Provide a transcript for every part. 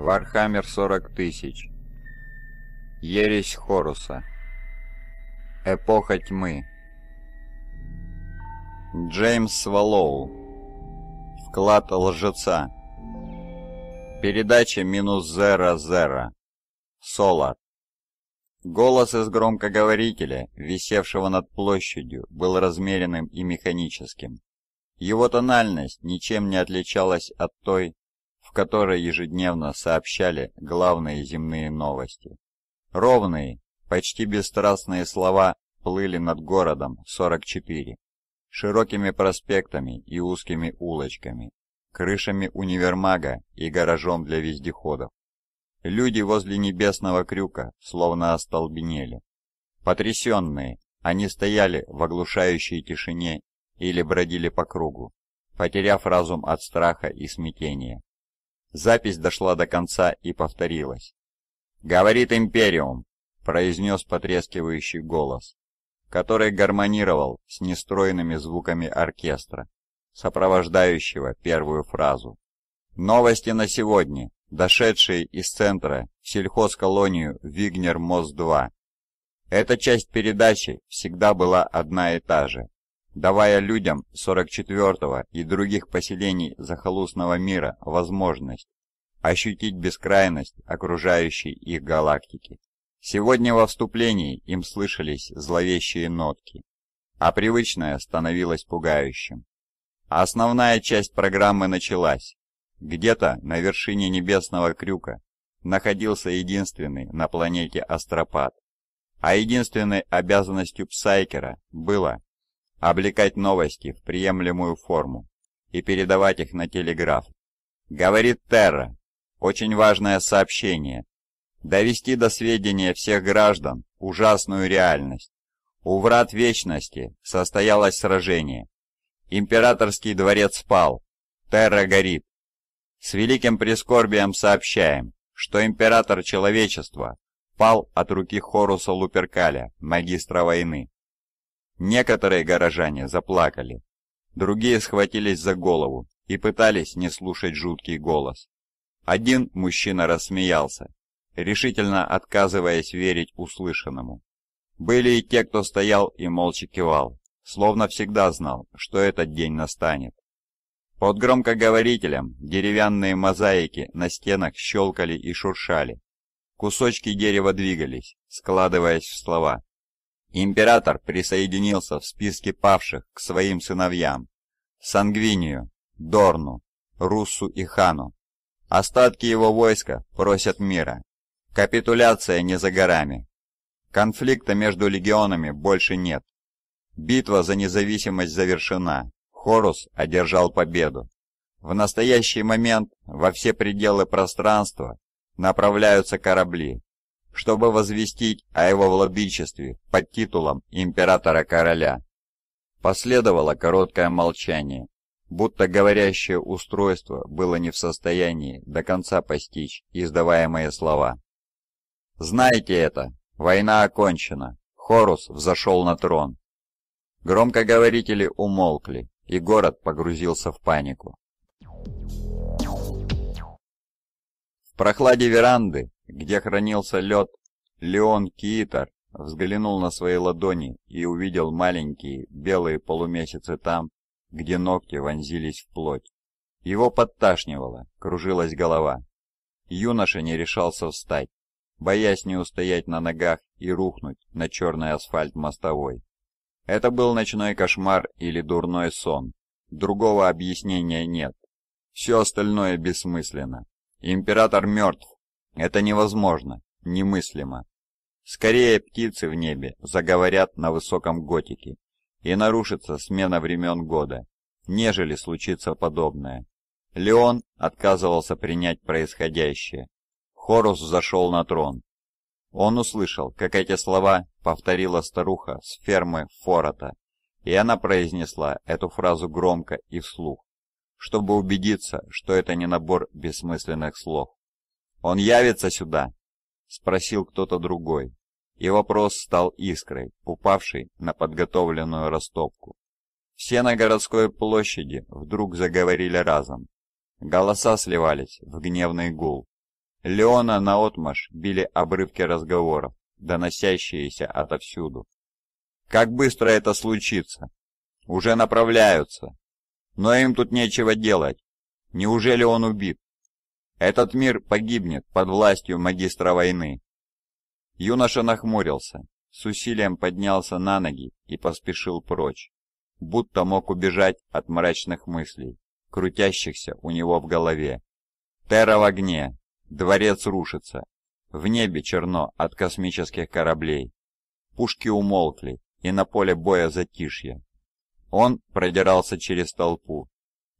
Вархаммер 40 тысяч. Ересь Хоруса. Эпоха тьмы. Джеймс Свалоу. Вклад лжеца. Передача минус зера зера. Солар. Голос из громкоговорителя, висевшего над площадью, был размеренным и механическим. Его тональность ничем не отличалась от той, в которой ежедневно сообщали главные земные новости. Ровные, почти бесстрастные слова плыли над городом 44, широкими проспектами и узкими улочками, крышами универмага и гаражом для вездеходов. Люди возле небесного крюка словно остолбенели. Потрясенные, они стояли в оглушающей тишине или бродили по кругу, потеряв разум от страха и смятения. Запись дошла до конца и повторилась. «Говорит Империум», — произнес потрескивающий голос, который гармонировал с нестройными звуками оркестра, сопровождающего первую фразу. «Новости на сегодня, дошедшие из центра в сельхозколонию Вигнер-Мос-2». Эта часть передачи всегда была одна и та же давая людям 44-го и других поселений захолустного мира возможность ощутить бескрайность окружающей их галактики. Сегодня во вступлении им слышались зловещие нотки, а привычное становилось пугающим. основная часть программы началась. Где-то на вершине небесного крюка находился единственный на планете Астропад. А единственной обязанностью Псайкера было облекать новости в приемлемую форму и передавать их на телеграф. Говорит Терра, очень важное сообщение. Довести до сведения всех граждан ужасную реальность. У врат Вечности состоялось сражение. Императорский дворец спал. Терра горит. С великим прискорбием сообщаем, что император человечества пал от руки Хоруса Луперкаля, магистра войны. Некоторые горожане заплакали, другие схватились за голову и пытались не слушать жуткий голос. Один мужчина рассмеялся, решительно отказываясь верить услышанному. Были и те, кто стоял и молча кивал, словно всегда знал, что этот день настанет. Под громкоговорителем деревянные мозаики на стенах щелкали и шуршали. Кусочки дерева двигались, складываясь в слова. Император присоединился в списке павших к своим сыновьям – Сангвинию, Дорну, Руссу и Хану. Остатки его войска просят мира. Капитуляция не за горами. Конфликта между легионами больше нет. Битва за независимость завершена. Хорус одержал победу. В настоящий момент во все пределы пространства направляются корабли, чтобы возвестить о его владычестве под титулом императора-короля. Последовало короткое молчание, будто говорящее устройство было не в состоянии до конца постичь издаваемые слова. «Знаете это! Война окончена!» Хорус взошел на трон. Громкоговорители умолкли, и город погрузился в панику. В прохладе веранды где хранился лед, Леон Киитар взглянул на свои ладони и увидел маленькие белые полумесяцы там, где ногти вонзились в плоть. Его подташнивало, кружилась голова. Юноша не решался встать, боясь не устоять на ногах и рухнуть на черный асфальт мостовой. Это был ночной кошмар или дурной сон. Другого объяснения нет. Все остальное бессмысленно. Император мертв, это невозможно, немыслимо. Скорее птицы в небе заговорят на высоком готике, и нарушится смена времен года, нежели случится подобное. Леон отказывался принять происходящее. Хорус зашел на трон. Он услышал, как эти слова повторила старуха с фермы Форота, и она произнесла эту фразу громко и вслух, чтобы убедиться, что это не набор бессмысленных слов. «Он явится сюда?» — спросил кто-то другой, и вопрос стал искрой, упавшей на подготовленную растопку. Все на городской площади вдруг заговорили разом. Голоса сливались в гневный гул. Леона наотмашь били обрывки разговоров, доносящиеся отовсюду. «Как быстро это случится? Уже направляются. Но им тут нечего делать. Неужели он убит? Этот мир погибнет под властью магистра войны. Юноша нахмурился, с усилием поднялся на ноги и поспешил прочь, будто мог убежать от мрачных мыслей, крутящихся у него в голове. Терра в огне, дворец рушится, в небе черно от космических кораблей. Пушки умолкли, и на поле боя затишье. Он продирался через толпу.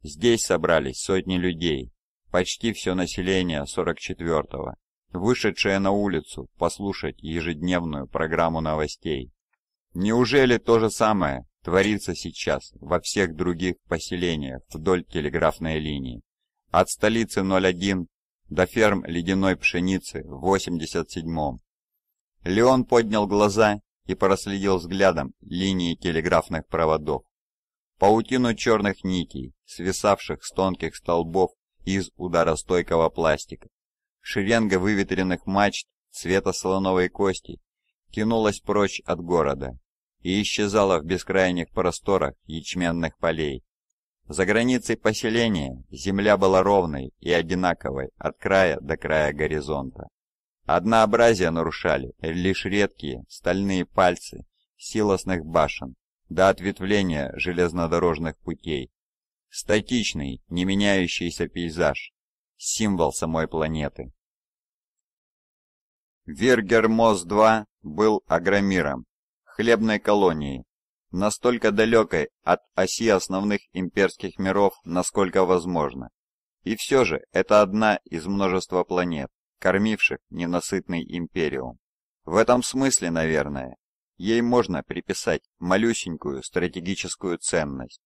Здесь собрались сотни людей, Почти все население 44-го, вышедшее на улицу послушать ежедневную программу новостей. Неужели то же самое творится сейчас во всех других поселениях вдоль телеграфной линии? От столицы 01 до ферм ледяной пшеницы в 87-м. Леон поднял глаза и проследил взглядом линии телеграфных проводов. Паутину черных нитей, свисавших с тонких столбов из ударостойкого пластика. Шеренга выветренных мачт цвета слоновой кости кинулась прочь от города и исчезала в бескрайних просторах ячменных полей. За границей поселения земля была ровной и одинаковой от края до края горизонта. Однообразие нарушали лишь редкие стальные пальцы силосных башен до ответвления железнодорожных путей, Статичный, не меняющийся пейзаж. Символ самой планеты. Виргермос-2 был агромиром, хлебной колонией, настолько далекой от оси основных имперских миров, насколько возможно. И все же это одна из множества планет, кормивших ненасытный империум. В этом смысле, наверное, ей можно приписать малюсенькую стратегическую ценность.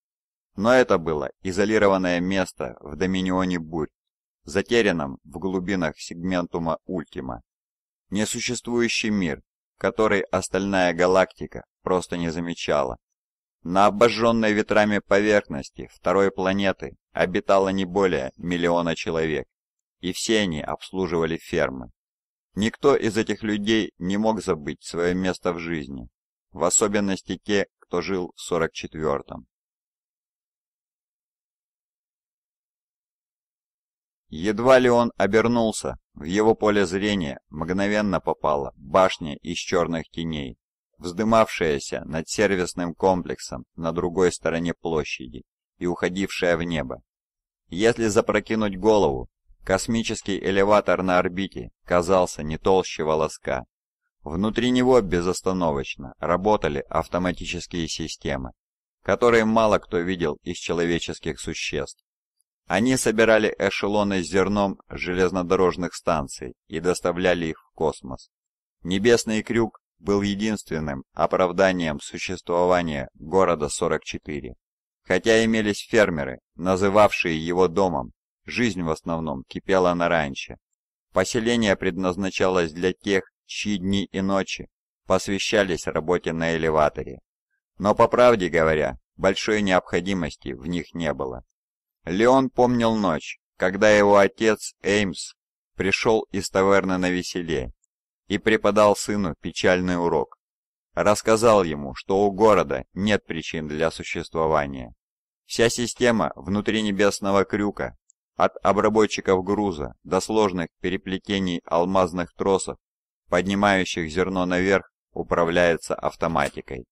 Но это было изолированное место в доминионе бурь, затерянном в глубинах сегментума Ультима. Несуществующий мир, который остальная галактика просто не замечала. На обожженной ветрами поверхности второй планеты обитало не более миллиона человек, и все они обслуживали фермы. Никто из этих людей не мог забыть свое место в жизни, в особенности те, кто жил в 44-м. Едва ли он обернулся, в его поле зрения мгновенно попала башня из черных теней, вздымавшаяся над сервисным комплексом на другой стороне площади и уходившая в небо. Если запрокинуть голову, космический элеватор на орбите казался не толще волоска. Внутри него безостановочно работали автоматические системы, которые мало кто видел из человеческих существ. Они собирали эшелоны с зерном железнодорожных станций и доставляли их в космос. Небесный крюк был единственным оправданием существования города 44. Хотя имелись фермеры, называвшие его домом, жизнь в основном кипела на ранче. Поселение предназначалось для тех, чьи дни и ночи посвящались работе на элеваторе. Но по правде говоря, большой необходимости в них не было. Леон помнил ночь, когда его отец Эймс пришел из таверны на веселе и преподал сыну печальный урок. Рассказал ему, что у города нет причин для существования. Вся система внутри небесного крюка, от обработчиков груза до сложных переплетений алмазных тросов, поднимающих зерно наверх, управляется автоматикой.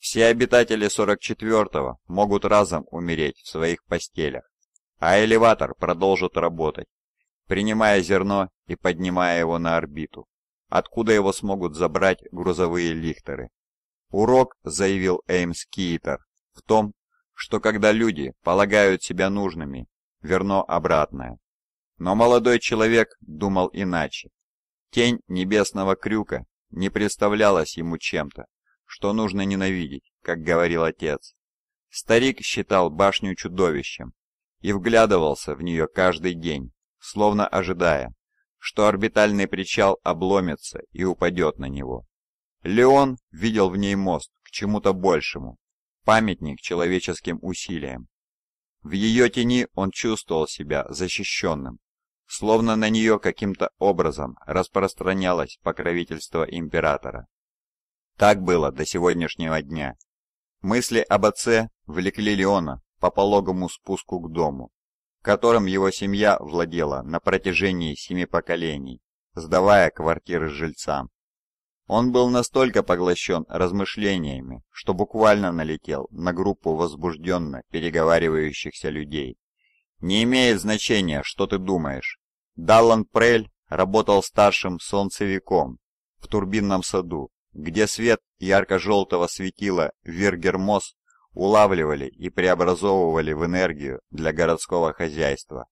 Все обитатели 44-го могут разом умереть в своих постелях, а элеватор продолжит работать, принимая зерно и поднимая его на орбиту, откуда его смогут забрать грузовые лихтеры. Урок, заявил Эймс Киитер, в том, что когда люди полагают себя нужными, верно обратное. Но молодой человек думал иначе. Тень небесного крюка не представлялась ему чем-то, что нужно ненавидеть, как говорил отец. Старик считал башню чудовищем и вглядывался в нее каждый день, словно ожидая, что орбитальный причал обломится и упадет на него. Леон видел в ней мост к чему-то большему, памятник человеческим усилиям. В ее тени он чувствовал себя защищенным, словно на нее каким-то образом распространялось покровительство императора. Так было до сегодняшнего дня. Мысли об отце влекли Леона по пологому спуску к дому, которым его семья владела на протяжении семи поколений, сдавая квартиры жильцам. Он был настолько поглощен размышлениями, что буквально налетел на группу возбужденно переговаривающихся людей. Не имеет значения, что ты думаешь. Даллан Прель работал старшим солнцевиком в турбинном саду где свет ярко-желтого светила Виргермос улавливали и преобразовывали в энергию для городского хозяйства.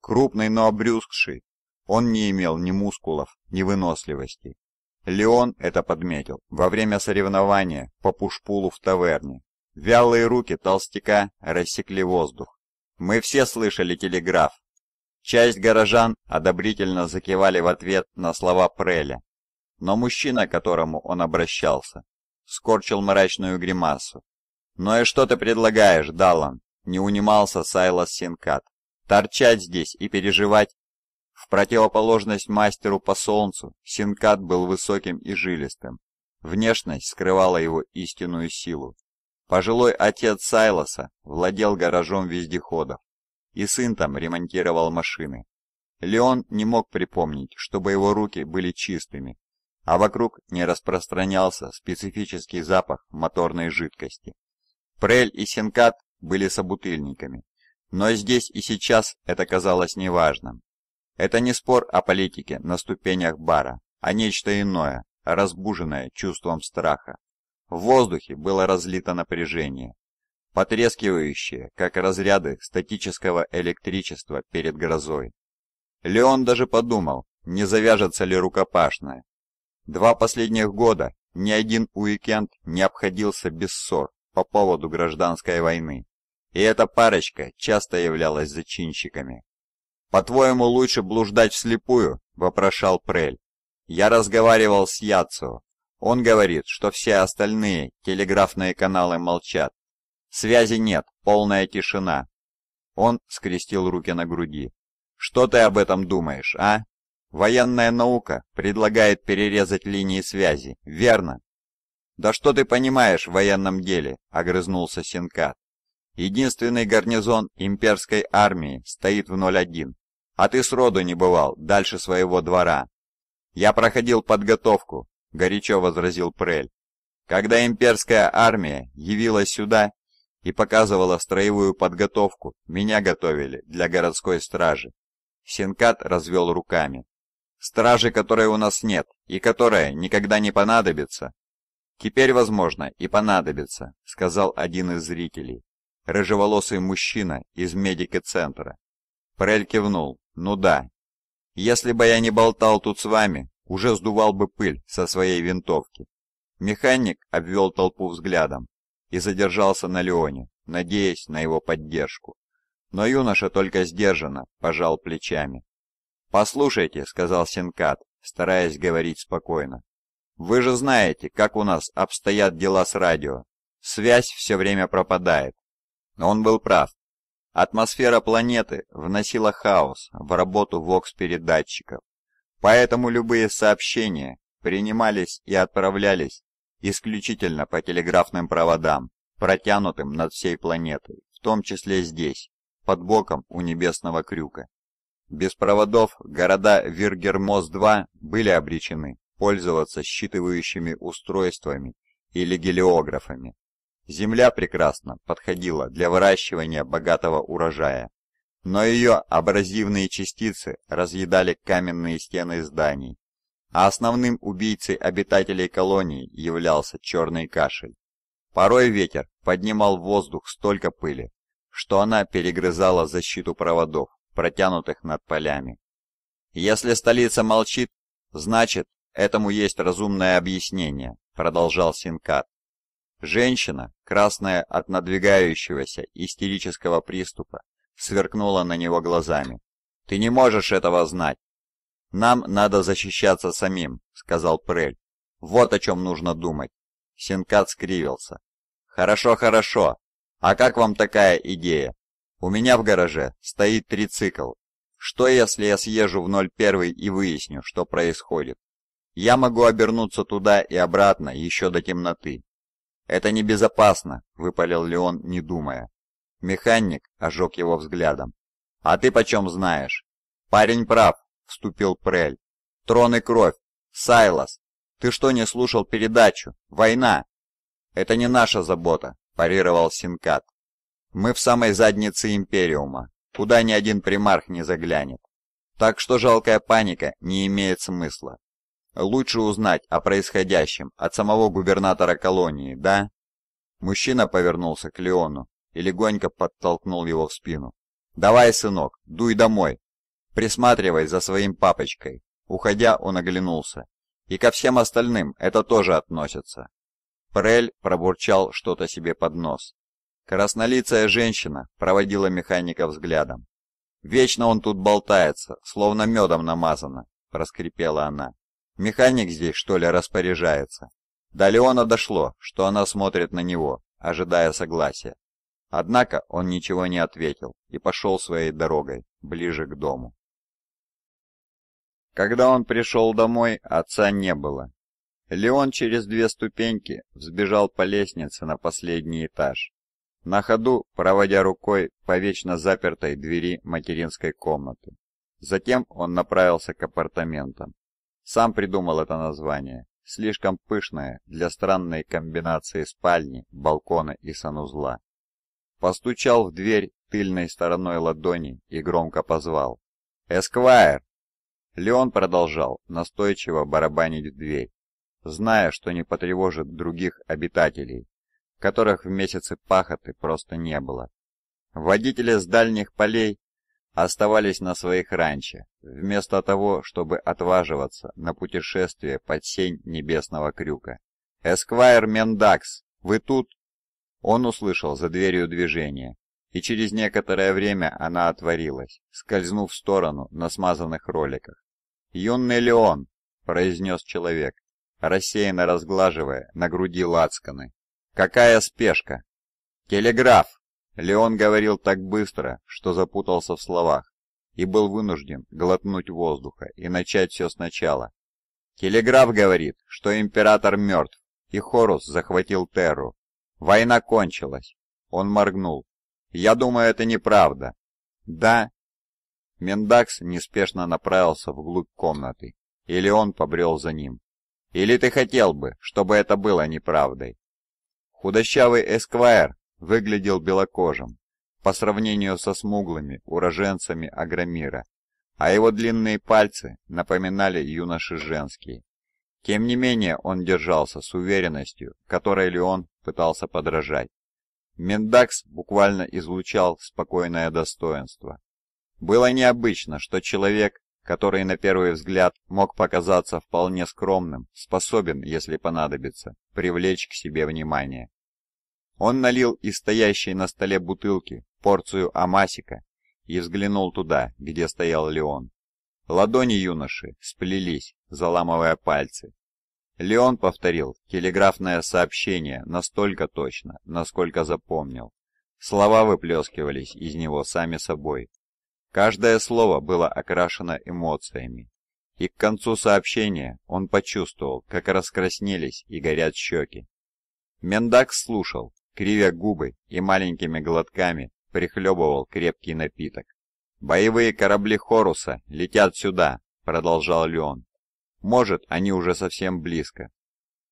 Крупный, но обрюзгший, он не имел ни мускулов, ни выносливости. Леон это подметил во время соревнования по пушпулу в таверне. Вялые руки толстяка рассекли воздух. Мы все слышали телеграф. Часть горожан одобрительно закивали в ответ на слова Преля но мужчина, к которому он обращался, скорчил мрачную гримасу. «Ну и что ты предлагаешь, Даллан?» — не унимался Сайлас Синкат. «Торчать здесь и переживать?» В противоположность мастеру по солнцу, Синкат был высоким и жилистым. Внешность скрывала его истинную силу. Пожилой отец Сайлоса владел гаражом вездеходов, и сын там ремонтировал машины. Леон не мог припомнить, чтобы его руки были чистыми, а вокруг не распространялся специфический запах моторной жидкости. Прель и Синкат были собутыльниками, но здесь и сейчас это казалось неважным. Это не спор о политике на ступенях бара, а нечто иное, разбуженное чувством страха. В воздухе было разлито напряжение, потрескивающее, как разряды статического электричества перед грозой. Леон даже подумал, не завяжется ли рукопашная, Два последних года ни один уикенд не обходился без ссор по поводу гражданской войны. И эта парочка часто являлась зачинщиками. «По-твоему, лучше блуждать вслепую?» – вопрошал Прель. «Я разговаривал с Яцио. Он говорит, что все остальные телеграфные каналы молчат. Связи нет, полная тишина». Он скрестил руки на груди. «Что ты об этом думаешь, а?» Военная наука предлагает перерезать линии связи, верно? Да что ты понимаешь в военном деле, огрызнулся Синкат. Единственный гарнизон имперской армии стоит в 01, а ты сроду не бывал дальше своего двора. Я проходил подготовку, горячо возразил Прель. Когда имперская армия явилась сюда и показывала строевую подготовку, меня готовили для городской стражи. Синкат развел руками. Стражи, которой у нас нет, и которая никогда не понадобится. Теперь, возможно, и понадобится, сказал один из зрителей. Рыжеволосый мужчина из медико-центра. Прель кивнул. Ну да. Если бы я не болтал тут с вами, уже сдувал бы пыль со своей винтовки. Механик обвел толпу взглядом и задержался на Леоне, надеясь на его поддержку. Но юноша только сдержанно пожал плечами. «Послушайте», — сказал Синкат, стараясь говорить спокойно. «Вы же знаете, как у нас обстоят дела с радио. Связь все время пропадает». он был прав. Атмосфера планеты вносила хаос в работу вокс-передатчиков. Поэтому любые сообщения принимались и отправлялись исключительно по телеграфным проводам, протянутым над всей планетой, в том числе здесь, под боком у небесного крюка. Без проводов города Виргермос-2 были обречены пользоваться считывающими устройствами или гелиографами. Земля прекрасно подходила для выращивания богатого урожая, но ее абразивные частицы разъедали каменные стены зданий, а основным убийцей обитателей колонии являлся черный кашель. Порой ветер поднимал в воздух столько пыли, что она перегрызала защиту проводов, протянутых над полями. «Если столица молчит, значит, этому есть разумное объяснение», — продолжал Синкат. Женщина, красная от надвигающегося истерического приступа, сверкнула на него глазами. «Ты не можешь этого знать!» «Нам надо защищаться самим», — сказал Прель. «Вот о чем нужно думать». Синкат скривился. «Хорошо, хорошо. А как вам такая идея? У меня в гараже стоит трицикл. Что если я съезжу в 01 и выясню, что происходит? Я могу обернуться туда и обратно еще до темноты. Это небезопасно, выпалил Леон, не думая. Механик ожег его взглядом. А ты почем знаешь? Парень прав, вступил Прель. Трон и кровь. Сайлас, ты что не слушал передачу? Война. Это не наша забота, парировал Синкат. Мы в самой заднице Империума, куда ни один примарх не заглянет. Так что жалкая паника не имеет смысла. Лучше узнать о происходящем от самого губернатора колонии, да? Мужчина повернулся к Леону и легонько подтолкнул его в спину. «Давай, сынок, дуй домой. Присматривай за своим папочкой». Уходя, он оглянулся. «И ко всем остальным это тоже относится». Прель пробурчал что-то себе под нос. Краснолицая женщина проводила механика взглядом. «Вечно он тут болтается, словно медом намазано», — проскрипела она. «Механик здесь, что ли, распоряжается?» До Леона дошло, что она смотрит на него, ожидая согласия. Однако он ничего не ответил и пошел своей дорогой, ближе к дому. Когда он пришел домой, отца не было. Леон через две ступеньки взбежал по лестнице на последний этаж на ходу проводя рукой по вечно запертой двери материнской комнаты. Затем он направился к апартаментам. Сам придумал это название, слишком пышное для странной комбинации спальни, балкона и санузла. Постучал в дверь тыльной стороной ладони и громко позвал. «Эсквайр!» Леон продолжал настойчиво барабанить в дверь, зная, что не потревожит других обитателей, которых в месяцы пахоты просто не было. Водители с дальних полей оставались на своих ранчо, вместо того, чтобы отваживаться на путешествие под сень небесного крюка. «Эсквайр Мендакс, вы тут?» Он услышал за дверью движение, и через некоторое время она отворилась, скользнув в сторону на смазанных роликах. «Юный Леон!» — произнес человек, рассеянно разглаживая на груди лацканы. «Какая спешка?» «Телеграф!» Леон говорил так быстро, что запутался в словах, и был вынужден глотнуть воздуха и начать все сначала. «Телеграф говорит, что император мертв, и Хорус захватил Терру. Война кончилась!» Он моргнул. «Я думаю, это неправда». «Да?» Мендакс неспешно направился вглубь комнаты, и Леон побрел за ним. «Или ты хотел бы, чтобы это было неправдой?» Худощавый эсквайр выглядел белокожим по сравнению со смуглыми уроженцами Агромира, а его длинные пальцы напоминали юноши женские. Тем не менее он держался с уверенностью, которой Леон пытался подражать. Мендакс буквально излучал спокойное достоинство. Было необычно, что человек, который на первый взгляд мог показаться вполне скромным, способен, если понадобится, привлечь к себе внимание. Он налил из стоящей на столе бутылки порцию амасика и взглянул туда, где стоял Леон. Ладони юноши сплелись, заламывая пальцы. Леон повторил телеграфное сообщение настолько точно, насколько запомнил. Слова выплескивались из него сами собой, Каждое слово было окрашено эмоциями, и к концу сообщения он почувствовал, как раскраснелись и горят щеки. Мендак слушал, кривя губы и маленькими глотками прихлебывал крепкий напиток. «Боевые корабли Хоруса летят сюда», — продолжал Леон. «Может, они уже совсем близко».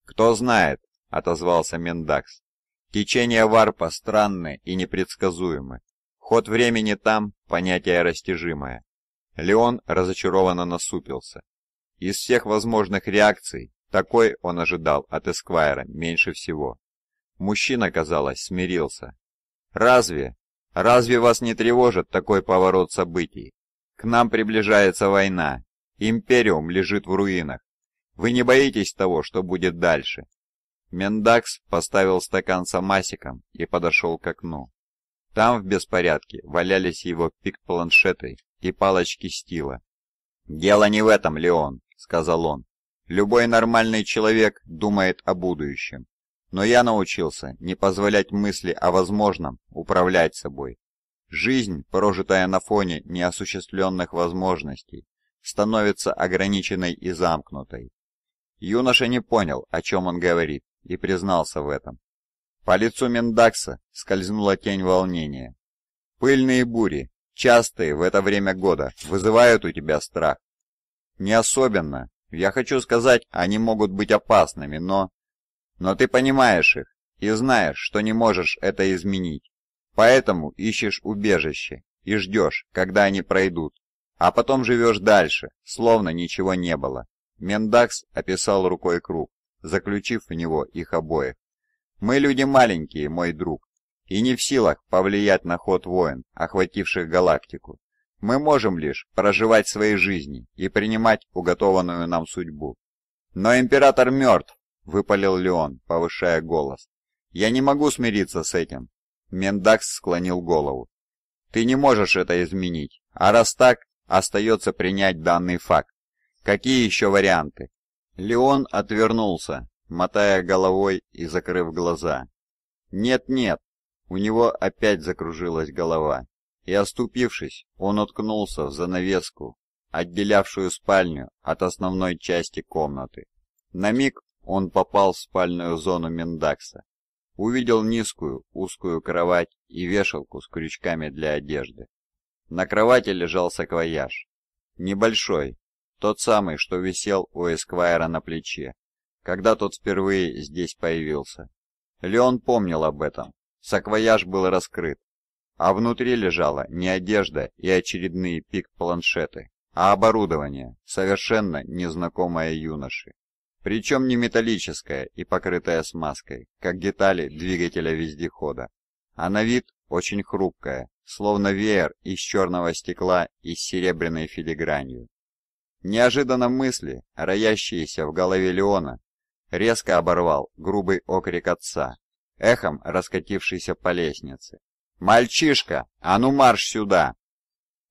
«Кто знает», — отозвался Мендакс. «Течения варпа странны и непредсказуемы. Ход времени там – понятие растяжимое. Леон разочарованно насупился. Из всех возможных реакций, такой он ожидал от Эсквайра меньше всего. Мужчина, казалось, смирился. «Разве? Разве вас не тревожит такой поворот событий? К нам приближается война. Империум лежит в руинах. Вы не боитесь того, что будет дальше?» Мендакс поставил стакан с амасиком и подошел к окну. Там в беспорядке валялись его пик-планшеты и палочки стила. «Дело не в этом, Леон», — сказал он. «Любой нормальный человек думает о будущем. Но я научился не позволять мысли о возможном управлять собой. Жизнь, прожитая на фоне неосуществленных возможностей, становится ограниченной и замкнутой. Юноша не понял, о чем он говорит, и признался в этом. По лицу Мендакса скользнула тень волнения. Пыльные бури, частые в это время года, вызывают у тебя страх. Не особенно. Я хочу сказать, они могут быть опасными, но... Но ты понимаешь их и знаешь, что не можешь это изменить. Поэтому ищешь убежище и ждешь, когда они пройдут. А потом живешь дальше, словно ничего не было. Мендакс описал рукой круг, заключив в него их обоих. Мы люди маленькие, мой друг, и не в силах повлиять на ход войн, охвативших галактику. Мы можем лишь проживать свои жизни и принимать уготованную нам судьбу. Но император мертв, выпалил Леон, повышая голос. Я не могу смириться с этим. Мендакс склонил голову. Ты не можешь это изменить, а раз так, остается принять данный факт. Какие еще варианты? Леон отвернулся, мотая головой и закрыв глаза. «Нет-нет!» У него опять закружилась голова, и, оступившись, он уткнулся в занавеску, отделявшую спальню от основной части комнаты. На миг он попал в спальную зону Мендакса, Увидел низкую, узкую кровать и вешалку с крючками для одежды. На кровати лежал саквояж. Небольшой, тот самый, что висел у Эсквайра на плече когда тот впервые здесь появился. Леон помнил об этом. Саквояж был раскрыт, а внутри лежала не одежда и очередные пик-планшеты, а оборудование, совершенно незнакомое юноше. Причем не металлическое и покрытое смазкой, как детали двигателя вездехода, а на вид очень хрупкое, словно веер из черного стекла и с серебряной филигранью. Неожиданно мысли, роящиеся в голове Леона, Резко оборвал грубый окрик отца, эхом раскатившийся по лестнице. «Мальчишка, а ну марш сюда!»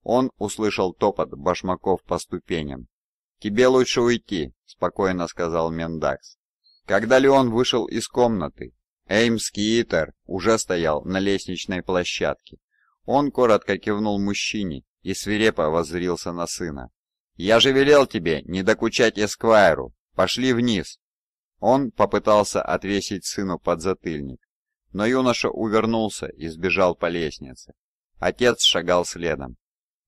Он услышал топот башмаков по ступеням. «Тебе лучше уйти», — спокойно сказал Мендакс. Когда Леон вышел из комнаты, Эймс Киитер уже стоял на лестничной площадке. Он коротко кивнул мужчине и свирепо воззрился на сына. «Я же велел тебе не докучать Эсквайру. Пошли вниз!» Он попытался отвесить сыну подзатыльник, но юноша увернулся и сбежал по лестнице. Отец шагал следом.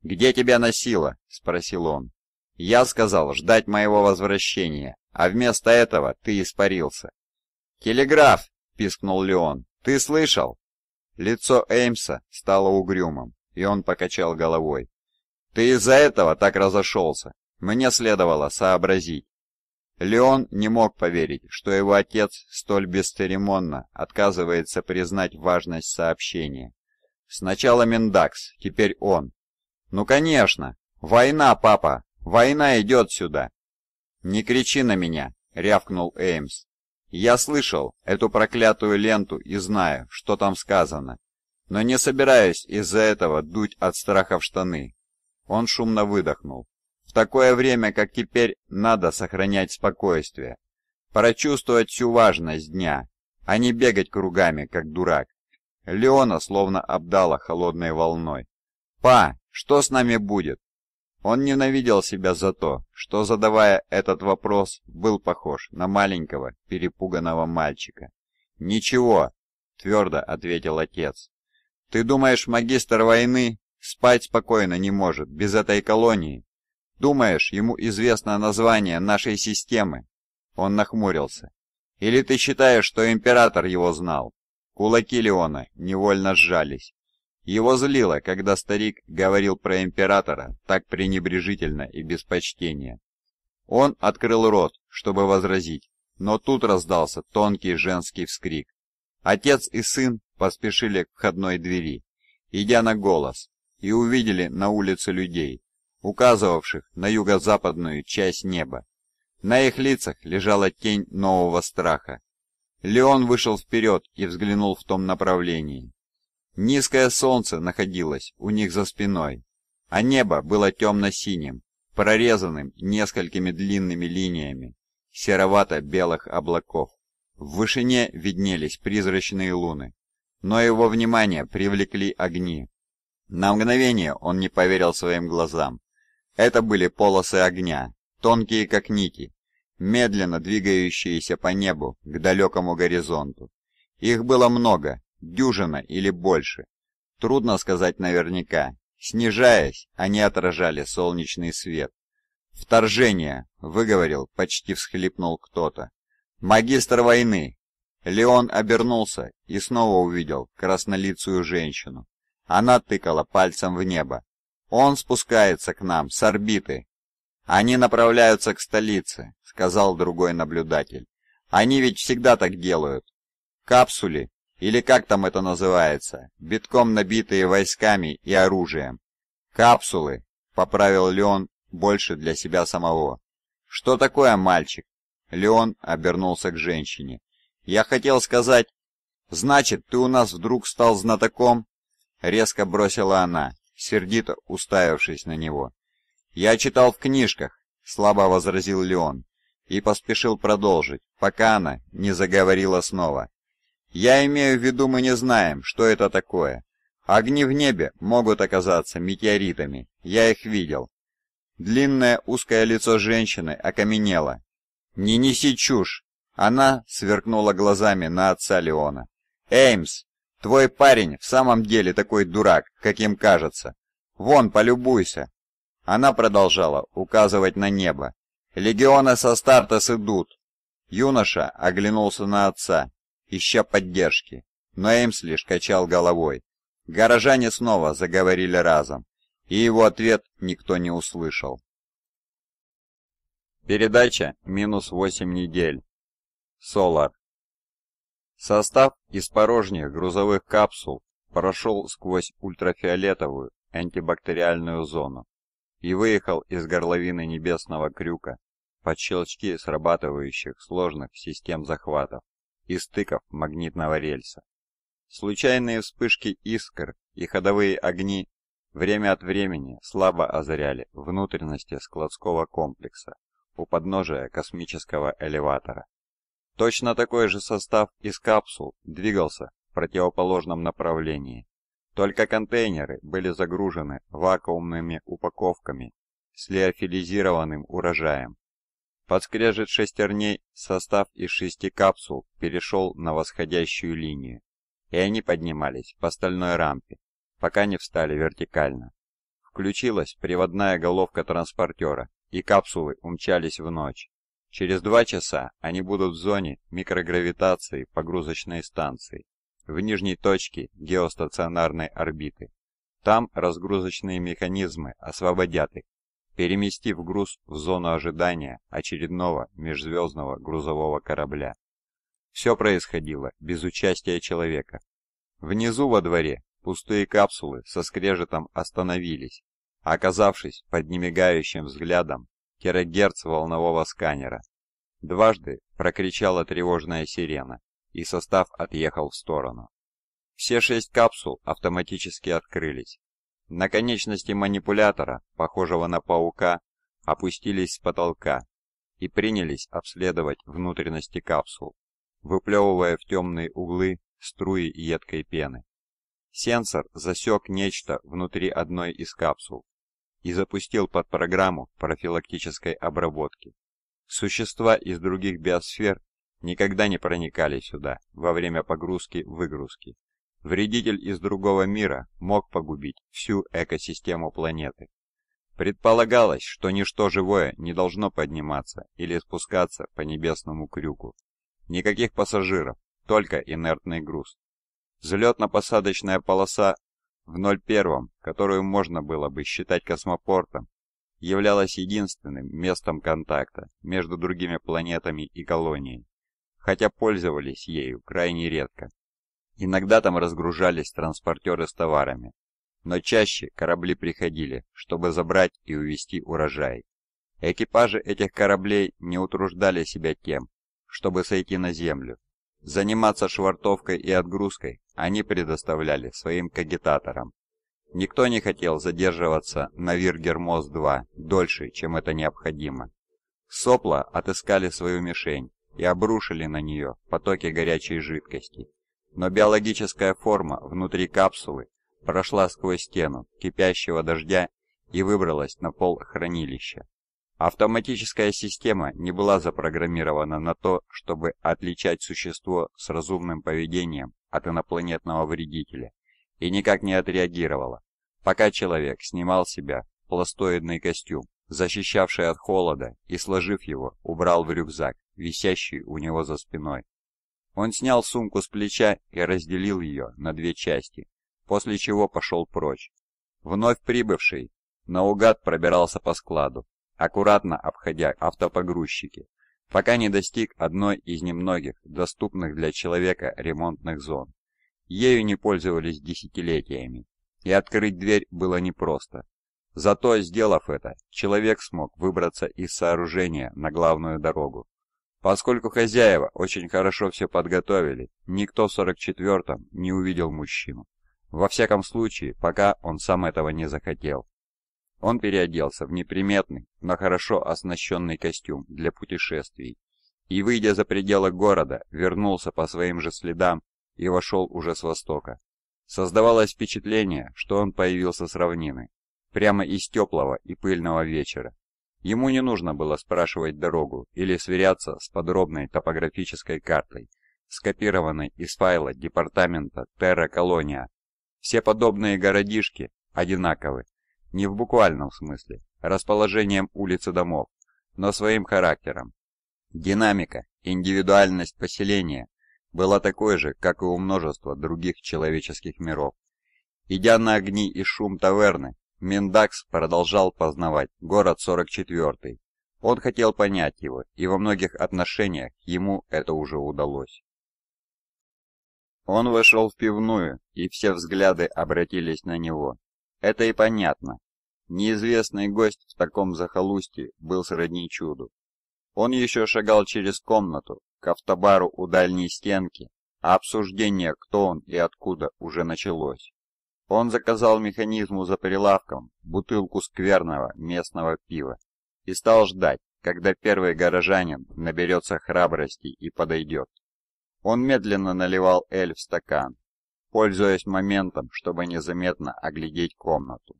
«Где тебя носило?» – спросил он. «Я сказал ждать моего возвращения, а вместо этого ты испарился». «Телеграф!» – пискнул Леон. «Ты слышал?» Лицо Эймса стало угрюмым, и он покачал головой. «Ты из-за этого так разошелся. Мне следовало сообразить». Леон не мог поверить, что его отец столь бесцеремонно отказывается признать важность сообщения. Сначала Миндакс, теперь он. «Ну конечно! Война, папа! Война идет сюда!» «Не кричи на меня!» — рявкнул Эймс. «Я слышал эту проклятую ленту и знаю, что там сказано, но не собираюсь из-за этого дуть от страха в штаны». Он шумно выдохнул. В такое время, как теперь, надо сохранять спокойствие, прочувствовать всю важность дня, а не бегать кругами, как дурак. Леона словно обдала холодной волной. «Па, что с нами будет?» Он ненавидел себя за то, что, задавая этот вопрос, был похож на маленького, перепуганного мальчика. «Ничего», — твердо ответил отец. «Ты думаешь, магистр войны спать спокойно не может без этой колонии?» Думаешь, ему известно название нашей системы?» Он нахмурился. «Или ты считаешь, что император его знал?» Кулаки Леона невольно сжались. Его злило, когда старик говорил про императора так пренебрежительно и без почтения. Он открыл рот, чтобы возразить, но тут раздался тонкий женский вскрик. Отец и сын поспешили к входной двери, идя на голос, и увидели на улице людей, указывавших на юго-западную часть неба. На их лицах лежала тень нового страха. Леон вышел вперед и взглянул в том направлении. Низкое солнце находилось у них за спиной, а небо было темно-синим, прорезанным несколькими длинными линиями серовато-белых облаков. В вышине виднелись призрачные луны, но его внимание привлекли огни. На мгновение он не поверил своим глазам. Это были полосы огня, тонкие как нити, медленно двигающиеся по небу к далекому горизонту. Их было много, дюжина или больше. Трудно сказать наверняка. Снижаясь, они отражали солнечный свет. «Вторжение!» — выговорил, почти всхлипнул кто-то. «Магистр войны!» Леон обернулся и снова увидел краснолицую женщину. Она тыкала пальцем в небо, он спускается к нам с орбиты. Они направляются к столице, сказал другой наблюдатель. Они ведь всегда так делают. Капсули, или как там это называется, битком набитые войсками и оружием. Капсулы, поправил Леон больше для себя самого. Что такое, мальчик? Леон обернулся к женщине. Я хотел сказать, значит, ты у нас вдруг стал знатоком? Резко бросила она сердито уставившись на него. «Я читал в книжках», — слабо возразил Леон, и поспешил продолжить, пока она не заговорила снова. «Я имею в виду, мы не знаем, что это такое. Огни в небе могут оказаться метеоритами, я их видел». Длинное узкое лицо женщины окаменело. «Не неси чушь!» Она сверкнула глазами на отца Леона. «Эймс, Твой парень в самом деле такой дурак, каким кажется. Вон, полюбуйся!» Она продолжала указывать на небо. «Легионы со Стартес идут!» Юноша оглянулся на отца, ища поддержки, но Эймс лишь качал головой. Горожане снова заговорили разом, и его ответ никто не услышал. Передача «Минус восемь недель». Солар. Состав из порожних грузовых капсул прошел сквозь ультрафиолетовую антибактериальную зону и выехал из горловины небесного крюка под щелчки срабатывающих сложных систем захватов и стыков магнитного рельса. Случайные вспышки искр и ходовые огни время от времени слабо озаряли внутренности складского комплекса у подножия космического элеватора. Точно такой же состав из капсул двигался в противоположном направлении. Только контейнеры были загружены вакуумными упаковками с леофилизированным урожаем. Подскрежет шестерней состав из шести капсул перешел на восходящую линию, и они поднимались по стальной рампе, пока не встали вертикально. Включилась приводная головка транспортера, и капсулы умчались в ночь, Через два часа они будут в зоне микрогравитации погрузочной станции, в нижней точке геостационарной орбиты. Там разгрузочные механизмы освободят их, переместив груз в зону ожидания очередного межзвездного грузового корабля. Все происходило без участия человека. Внизу во дворе пустые капсулы со скрежетом остановились, а оказавшись под немигающим взглядом килогерц волнового сканера. Дважды прокричала тревожная сирена, и состав отъехал в сторону. Все шесть капсул автоматически открылись. На конечности манипулятора, похожего на паука, опустились с потолка и принялись обследовать внутренности капсул, выплевывая в темные углы струи едкой пены. Сенсор засек нечто внутри одной из капсул, и запустил под программу профилактической обработки. Существа из других биосфер никогда не проникали сюда во время погрузки-выгрузки. Вредитель из другого мира мог погубить всю экосистему планеты. Предполагалось, что ничто живое не должно подниматься или спускаться по небесному крюку. Никаких пассажиров, только инертный груз. Взлетно-посадочная полоса в 01-м, которую можно было бы считать космопортом, являлась единственным местом контакта между другими планетами и колонией, хотя пользовались ею крайне редко. Иногда там разгружались транспортеры с товарами, но чаще корабли приходили, чтобы забрать и увезти урожай. Экипажи этих кораблей не утруждали себя тем, чтобы сойти на землю Заниматься швартовкой и отгрузкой они предоставляли своим кагитаторам. Никто не хотел задерживаться на Виргермос-2 дольше, чем это необходимо. Сопла отыскали свою мишень и обрушили на нее потоки горячей жидкости. Но биологическая форма внутри капсулы прошла сквозь стену кипящего дождя и выбралась на пол хранилища. Автоматическая система не была запрограммирована на то, чтобы отличать существо с разумным поведением от инопланетного вредителя, и никак не отреагировала, пока человек снимал с себя пластоидный костюм, защищавший от холода, и, сложив его, убрал в рюкзак, висящий у него за спиной. Он снял сумку с плеча и разделил ее на две части, после чего пошел прочь. Вновь прибывший наугад пробирался по складу, аккуратно обходя автопогрузчики, пока не достиг одной из немногих доступных для человека ремонтных зон. Ею не пользовались десятилетиями, и открыть дверь было непросто. Зато, сделав это, человек смог выбраться из сооружения на главную дорогу. Поскольку хозяева очень хорошо все подготовили, никто в 44-м не увидел мужчину. Во всяком случае, пока он сам этого не захотел. Он переоделся в неприметный, но хорошо оснащенный костюм для путешествий и, выйдя за пределы города, вернулся по своим же следам и вошел уже с востока. Создавалось впечатление, что он появился с равнины, прямо из теплого и пыльного вечера. Ему не нужно было спрашивать дорогу или сверяться с подробной топографической картой, скопированной из файла департамента Терра Колония. Все подобные городишки одинаковы, не в буквальном смысле, расположением улиц и домов, но своим характером. Динамика, индивидуальность поселения была такой же, как и у множества других человеческих миров. Идя на огни и шум таверны, Миндакс продолжал познавать город 44-й. Он хотел понять его, и во многих отношениях ему это уже удалось. Он вошел в пивную, и все взгляды обратились на него. Это и понятно, Неизвестный гость в таком захолустье был сродни чуду. Он еще шагал через комнату, к автобару у дальней стенки, а обсуждение, кто он и откуда, уже началось. Он заказал механизму за прилавком бутылку скверного местного пива и стал ждать, когда первый горожанин наберется храбрости и подойдет. Он медленно наливал эль в стакан, пользуясь моментом, чтобы незаметно оглядеть комнату.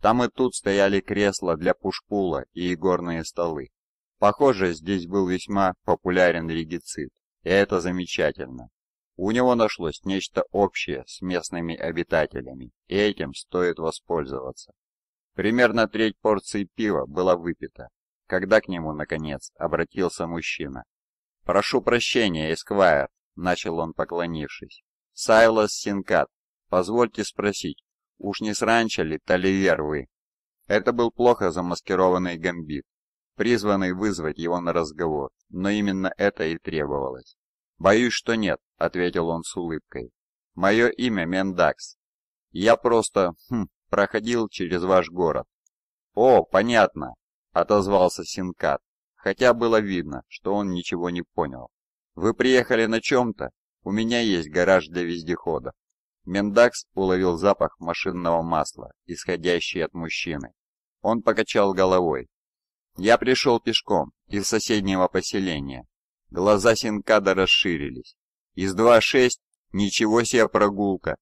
Там и тут стояли кресла для пушпула и игорные столы. Похоже, здесь был весьма популярен регицид, и это замечательно. У него нашлось нечто общее с местными обитателями, и этим стоит воспользоваться. Примерно треть порции пива была выпита, когда к нему, наконец, обратился мужчина. «Прошу прощения, Эсквайр», — начал он, поклонившись. Сайлас Синкат, позвольте спросить, Уж не с ранчо ли Толивер Это был плохо замаскированный гамбит, призванный вызвать его на разговор, но именно это и требовалось. «Боюсь, что нет», — ответил он с улыбкой. «Мое имя Мендакс. Я просто, хм, проходил через ваш город». «О, понятно», — отозвался Синкат, хотя было видно, что он ничего не понял. «Вы приехали на чем-то? У меня есть гараж для вездехода». Мендакс уловил запах машинного масла, исходящий от мужчины. Он покачал головой. «Я пришел пешком, из соседнего поселения». Глаза Синкада расширились. «Из 2.6? Ничего себе прогулка!»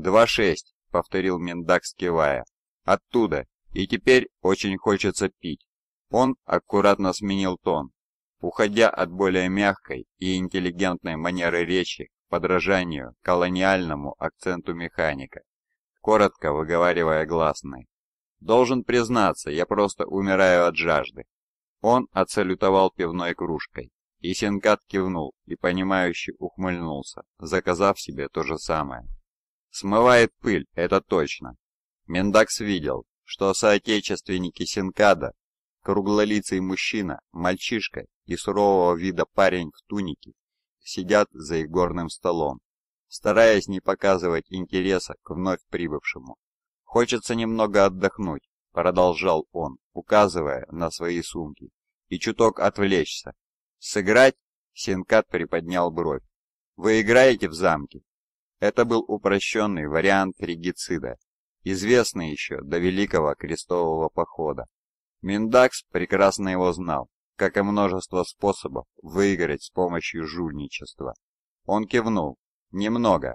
«2.6», — повторил Мендакс, кивая. «Оттуда. И теперь очень хочется пить». Он аккуратно сменил тон, уходя от более мягкой и интеллигентной манеры речи подражанию колониальному акценту механика, коротко выговаривая гласные. «Должен признаться, я просто умираю от жажды». Он отсалютовал пивной кружкой. и Сенгат кивнул и, понимающе ухмыльнулся, заказав себе то же самое. «Смывает пыль, это точно». Мендакс видел, что соотечественники Синкада, круглолицый мужчина, мальчишка и сурового вида парень в тунике, сидят за игорным столом, стараясь не показывать интереса к вновь прибывшему. «Хочется немного отдохнуть», — продолжал он, указывая на свои сумки, — «и чуток отвлечься. Сыграть?» — Синкат приподнял бровь. «Вы играете в замки?» Это был упрощенный вариант регицида, известный еще до Великого Крестового Похода. Миндакс прекрасно его знал как и множество способов выиграть с помощью жульничества. Он кивнул. Немного.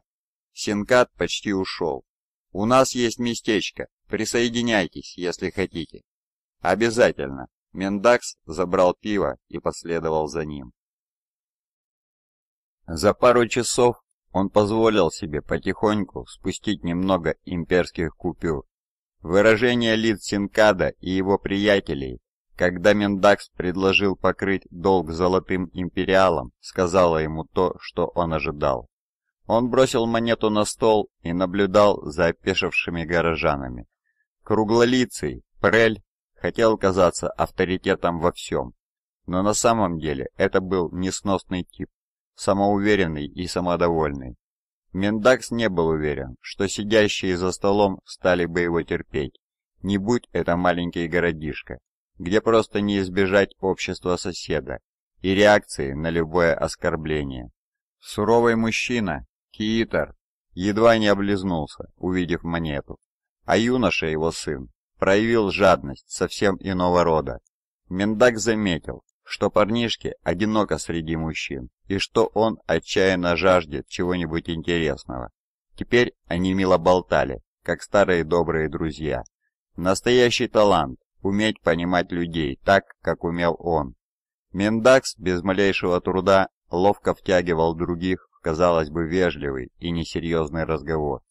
Синкат почти ушел. У нас есть местечко. Присоединяйтесь, если хотите. Обязательно. Мендакс забрал пиво и последовал за ним. За пару часов он позволил себе потихоньку спустить немного имперских купюр. Выражение лиц Синкада и его приятелей когда Мендакс предложил покрыть долг золотым империалом, сказала ему то, что он ожидал. Он бросил монету на стол и наблюдал за опешившими горожанами. Круглолицый, Прель, хотел казаться авторитетом во всем, но на самом деле это был несносный тип, самоуверенный и самодовольный. Мендакс не был уверен, что сидящие за столом стали бы его терпеть, не будь это маленький городишко, где просто не избежать общества соседа и реакции на любое оскорбление. Суровый мужчина, Киитер, едва не облизнулся, увидев монету, а юноша его сын проявил жадность совсем иного рода. Мендак заметил, что парнишке одиноко среди мужчин и что он отчаянно жаждет чего-нибудь интересного. Теперь они мило болтали, как старые добрые друзья. Настоящий талант, уметь понимать людей так, как умел он. Миндакс без малейшего труда ловко втягивал других в, казалось бы, вежливый и несерьезный разговор.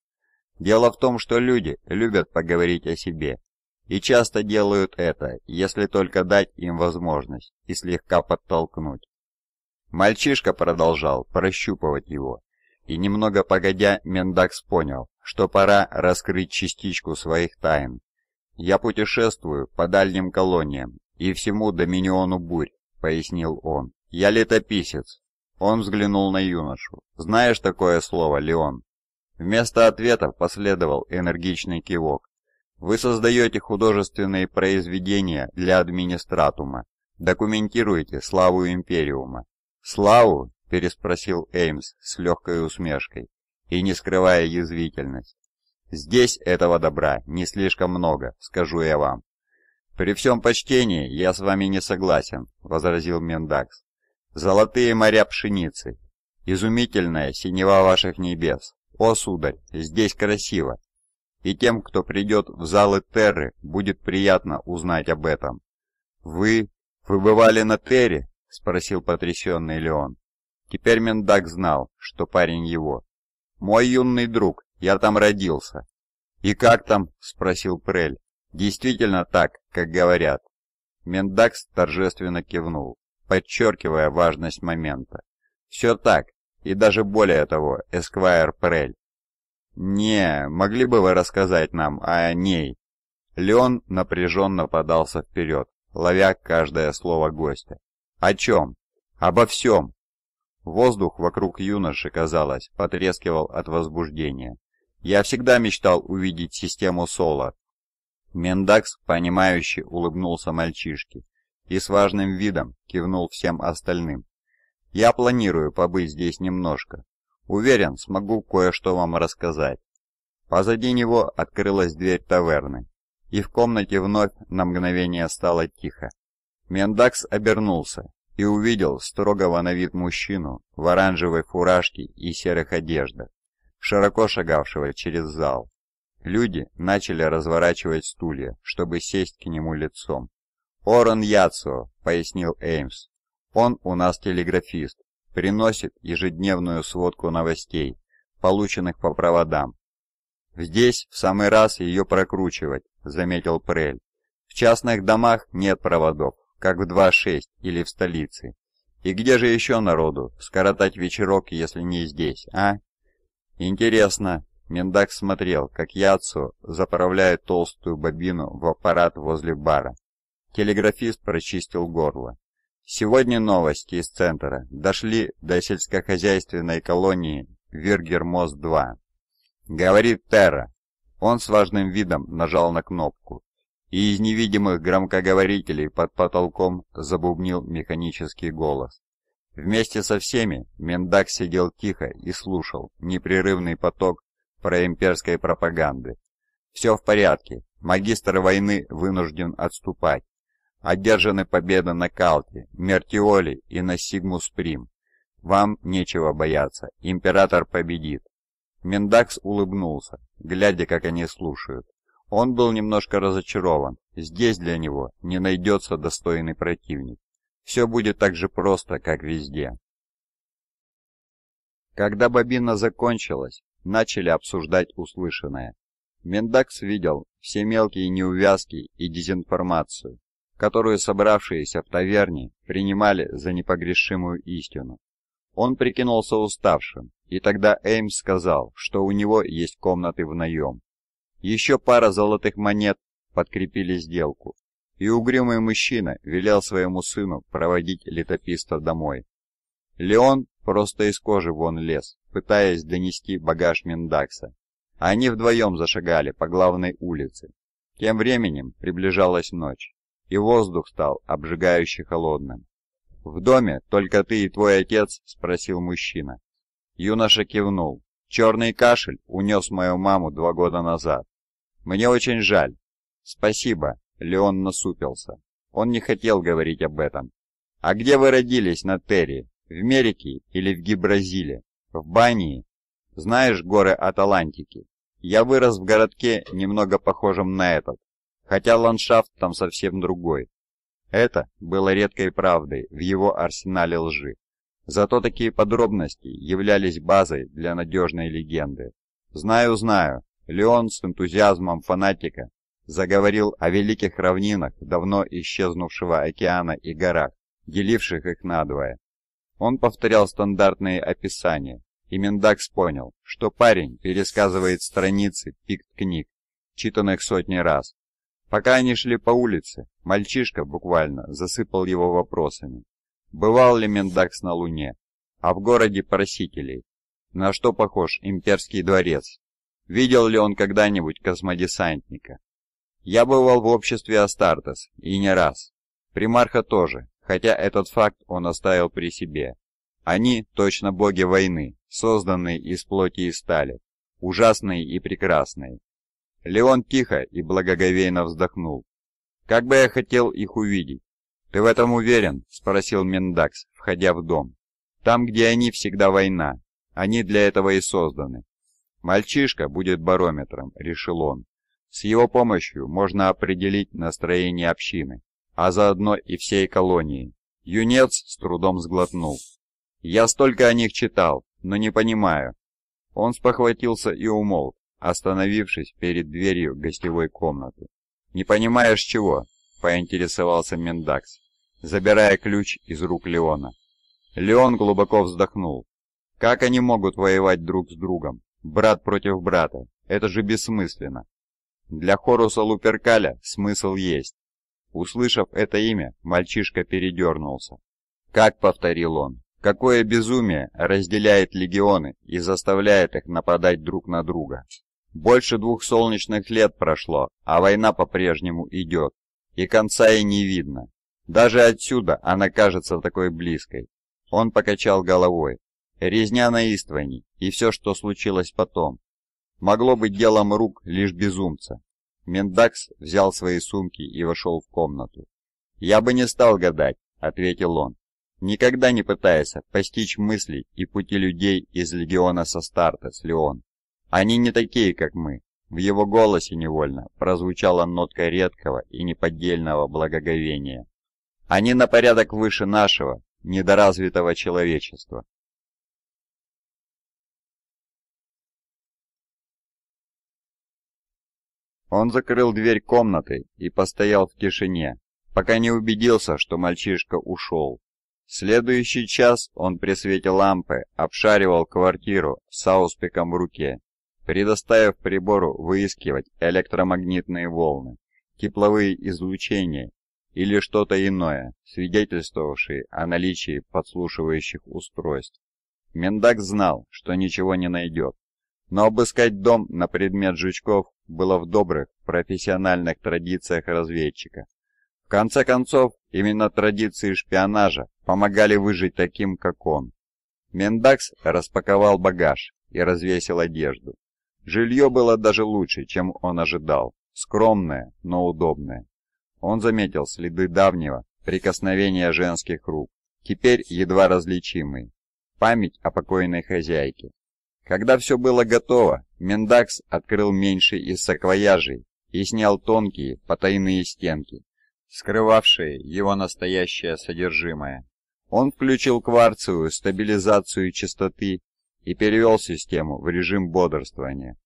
Дело в том, что люди любят поговорить о себе, и часто делают это, если только дать им возможность и слегка подтолкнуть. Мальчишка продолжал прощупывать его, и немного погодя Мендакс понял, что пора раскрыть частичку своих тайн «Я путешествую по дальним колониям и всему доминиону бурь», — пояснил он. «Я летописец». Он взглянул на юношу. «Знаешь такое слово, Леон?» Вместо ответа последовал энергичный кивок. «Вы создаете художественные произведения для администратума. Документируете славу Империума». «Славу?» — переспросил Эймс с легкой усмешкой и не скрывая язвительность. Здесь этого добра не слишком много, скажу я вам. При всем почтении я с вами не согласен, возразил Мендакс. Золотые моря пшеницы, изумительная синева ваших небес. О, сударь, здесь красиво. И тем, кто придет в залы Терры, будет приятно узнать об этом. Вы... вы бывали на Терре? Спросил потрясенный Леон. Теперь Мендакс знал, что парень его. «Мой юный друг», я там родился». «И как там?» – спросил Прель. «Действительно так, как говорят». Мендакс торжественно кивнул, подчеркивая важность момента. «Все так, и даже более того, Эсквайр Прель». «Не, могли бы вы рассказать нам о ней?» Леон напряженно подался вперед, ловя каждое слово гостя. «О чем?» «Обо всем!» Воздух вокруг юноши, казалось, потрескивал от возбуждения. Я всегда мечтал увидеть систему Солар. Мендакс, понимающе улыбнулся мальчишке и с важным видом кивнул всем остальным. «Я планирую побыть здесь немножко. Уверен, смогу кое-что вам рассказать». Позади него открылась дверь таверны, и в комнате вновь на мгновение стало тихо. Мендакс обернулся и увидел строгого на вид мужчину в оранжевой фуражке и серых одеждах широко шагавшего через зал. Люди начали разворачивать стулья, чтобы сесть к нему лицом. «Орен Яцио», — пояснил Эймс. «Он у нас телеграфист, приносит ежедневную сводку новостей, полученных по проводам. «Здесь в самый раз ее прокручивать», — заметил Прель. «В частных домах нет проводов, как в 2.6 или в столице. И где же еще народу скоротать вечерок, если не здесь, а?» «Интересно». Миндак смотрел, как Яцу заправляет толстую бобину в аппарат возле бара. Телеграфист прочистил горло. Сегодня новости из центра дошли до сельскохозяйственной колонии Виргермос-2. Говорит Терра. Он с важным видом нажал на кнопку, и из невидимых громкоговорителей под потолком забубнил механический голос. Вместе со всеми Мендак сидел тихо и слушал непрерывный поток проимперской пропаганды. Все в порядке, магистр войны вынужден отступать. Одержаны победа на Калте, Мертиоле и на Сигмус Прим. Вам нечего бояться, император победит. Мендакс улыбнулся, глядя, как они слушают. Он был немножко разочарован, здесь для него не найдется достойный противник. Все будет так же просто, как везде. Когда бобина закончилась, начали обсуждать услышанное. Мендакс видел все мелкие неувязки и дезинформацию, которую собравшиеся в таверне принимали за непогрешимую истину. Он прикинулся уставшим, и тогда Эймс сказал, что у него есть комнаты в наем. Еще пара золотых монет подкрепили сделку, и угрюмый мужчина велел своему сыну проводить летописта домой. Леон просто из кожи вон лез, пытаясь донести багаж Миндакса. Они вдвоем зашагали по главной улице. Тем временем приближалась ночь, и воздух стал обжигающе холодным. «В доме только ты и твой отец?» – спросил мужчина. Юноша кивнул. «Черный кашель унес мою маму два года назад. Мне очень жаль. Спасибо, Леон насупился. Он не хотел говорить об этом. «А где вы родились на Терри? В Мерике или в Гибразиле? В Бании? Знаешь горы Аталантики? Я вырос в городке, немного похожем на этот, хотя ландшафт там совсем другой». Это было редкой правдой в его арсенале лжи. Зато такие подробности являлись базой для надежной легенды. «Знаю, знаю», Леон с энтузиазмом фанатика заговорил о великих равнинах давно исчезнувшего океана и горах, деливших их надвое. Он повторял стандартные описания, и Миндакс понял, что парень пересказывает страницы пикт-книг, читанных сотни раз. Пока они шли по улице, мальчишка буквально засыпал его вопросами. Бывал ли Миндакс на Луне? А в городе просителей? На что похож имперский дворец? Видел ли он когда-нибудь космодесантника? Я бывал в обществе Астартес, и не раз. Примарха тоже, хотя этот факт он оставил при себе. Они точно боги войны, созданные из плоти и стали, ужасные и прекрасные. Леон тихо и благоговейно вздохнул. «Как бы я хотел их увидеть!» «Ты в этом уверен?» – спросил Мендакс, входя в дом. «Там, где они, всегда война. Они для этого и созданы». «Мальчишка будет барометром», – решил он. С его помощью можно определить настроение общины, а заодно и всей колонии. Юнец с трудом сглотнул. «Я столько о них читал, но не понимаю». Он спохватился и умолк, остановившись перед дверью гостевой комнаты. «Не понимаешь чего?» – поинтересовался Мендакс, забирая ключ из рук Леона. Леон глубоко вздохнул. «Как они могут воевать друг с другом? Брат против брата? Это же бессмысленно!» Для Хоруса Луперкаля смысл есть. Услышав это имя, мальчишка передернулся. «Как», — повторил он, — «какое безумие разделяет легионы и заставляет их нападать друг на друга? Больше двух солнечных лет прошло, а война по-прежнему идет, и конца ей не видно. Даже отсюда она кажется такой близкой». Он покачал головой. «Резня на Истване и все, что случилось потом, могло быть делом рук лишь безумца. Мендакс взял свои сумки и вошел в комнату. «Я бы не стал гадать», — ответил он, никогда не пытаясь постичь мысли и пути людей из легиона Састартес, Леон. Они не такие, как мы. В его голосе невольно прозвучала нотка редкого и неподдельного благоговения. Они на порядок выше нашего, недоразвитого человечества. Он закрыл дверь комнаты и постоял в тишине, пока не убедился, что мальчишка ушел. следующий час он при свете лампы обшаривал квартиру с сауспиком в руке, предоставив прибору выискивать электромагнитные волны, тепловые излучения или что-то иное, свидетельствовавшие о наличии подслушивающих устройств. Мендак знал, что ничего не найдет, но обыскать дом на предмет жучков было в добрых профессиональных традициях разведчика. В конце концов, именно традиции шпионажа помогали выжить таким, как он. Мендакс распаковал багаж и развесил одежду. Жилье было даже лучше, чем он ожидал. Скромное, но удобное. Он заметил следы давнего прикосновения женских рук, теперь едва различимые. Память о покойной хозяйке, когда все было готово, Мендакс открыл меньший из саквояжей и снял тонкие потайные стенки, скрывавшие его настоящее содержимое. Он включил кварцевую стабилизацию частоты и перевел систему в режим бодрствования.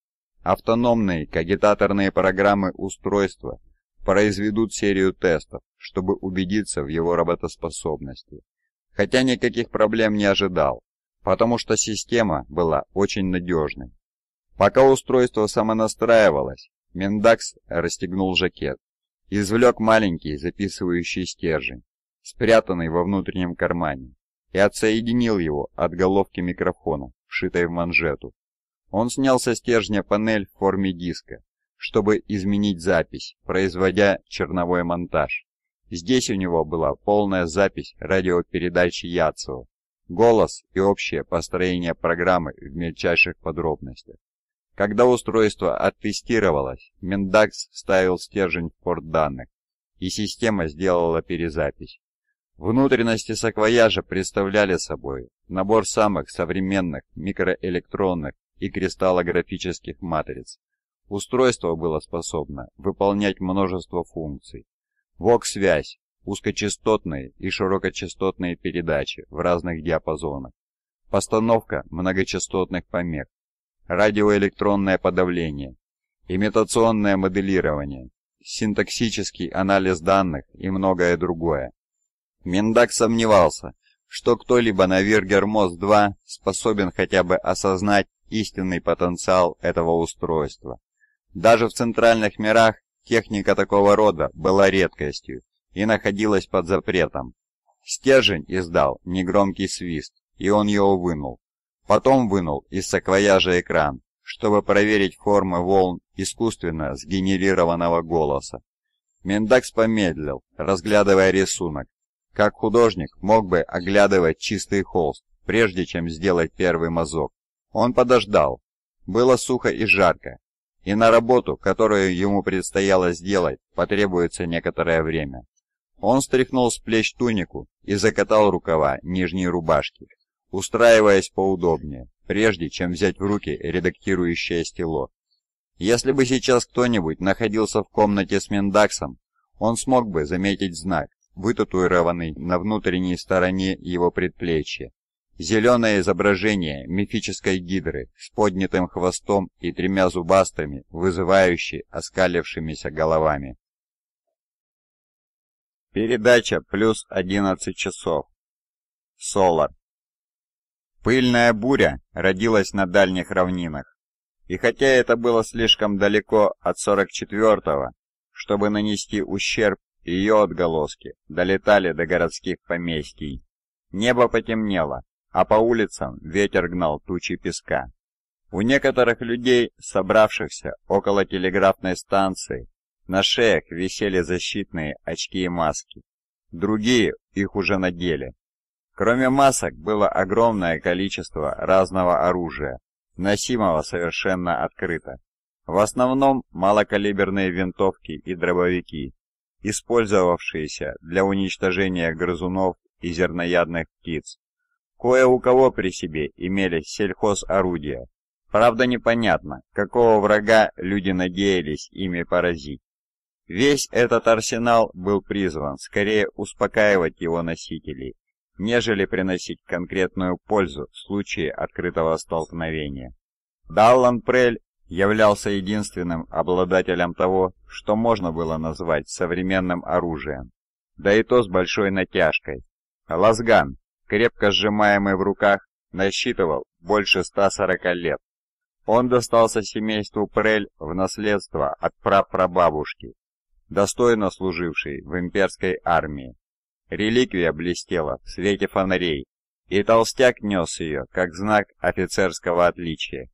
Автономные кагитаторные программы устройства произведут серию тестов, чтобы убедиться в его работоспособности. Хотя никаких проблем не ожидал, потому что система была очень надежной. Пока устройство самонастраивалось, Мендакс расстегнул жакет, извлек маленький записывающий стержень, спрятанный во внутреннем кармане, и отсоединил его от головки микрофона, вшитой в манжету. Он снял со стержня панель в форме диска, чтобы изменить запись, производя черновой монтаж. Здесь у него была полная запись радиопередачи Яцева, голос и общее построение программы в мельчайших подробностях. Когда устройство оттестировалось, Мендакс вставил стержень в порт данных, и система сделала перезапись. Внутренности саквояжа представляли собой набор самых современных микроэлектронных и кристаллографических матриц. Устройство было способно выполнять множество функций. Вок-связь, узкочастотные и широкочастотные передачи в разных диапазонах, постановка многочастотных помех, радиоэлектронное подавление, имитационное моделирование, синтаксический анализ данных и многое другое. Миндак сомневался, что кто-либо на виргер 2 способен хотя бы осознать истинный потенциал этого устройства. Даже в центральных мирах техника такого рода была редкостью, и находилась под запретом. Стержень издал негромкий свист, и он его вынул. Потом вынул из саквояжа экран, чтобы проверить формы волн искусственно сгенерированного голоса. Мендакс помедлил, разглядывая рисунок. Как художник мог бы оглядывать чистый холст, прежде чем сделать первый мазок. Он подождал. Было сухо и жарко, и на работу, которую ему предстояло сделать, потребуется некоторое время. Он стряхнул с плеч тунику и закатал рукава нижней рубашки, устраиваясь поудобнее, прежде чем взять в руки редактирующее стело. Если бы сейчас кто-нибудь находился в комнате с Мендаксом, он смог бы заметить знак, вытатуированный на внутренней стороне его предплечья. Зеленое изображение мифической гидры с поднятым хвостом и тремя зубастыми, вызывающе оскалившимися головами. Передача плюс 11 часов. Солар. Пыльная буря родилась на дальних равнинах. И хотя это было слишком далеко от 44-го, чтобы нанести ущерб, ее отголоски долетали до городских поместий. Небо потемнело, а по улицам ветер гнал тучи песка. У некоторых людей, собравшихся около телеграфной станции, на шеях висели защитные очки и маски. Другие их уже надели. Кроме масок было огромное количество разного оружия, носимого совершенно открыто. В основном малокалиберные винтовки и дробовики, использовавшиеся для уничтожения грызунов и зерноядных птиц. Кое у кого при себе имели сельхозорудия. Правда непонятно, какого врага люди надеялись ими поразить. Весь этот арсенал был призван скорее успокаивать его носителей, нежели приносить конкретную пользу в случае открытого столкновения. Даллан Прель являлся единственным обладателем того, что можно было назвать современным оружием, да и то с большой натяжкой. Лазган, крепко сжимаемый в руках, насчитывал больше 140 лет. Он достался семейству Прель в наследство от прапрабабушки достойно служивший в имперской армии. Реликвия блестела в свете фонарей, и толстяк нес ее как знак офицерского отличия.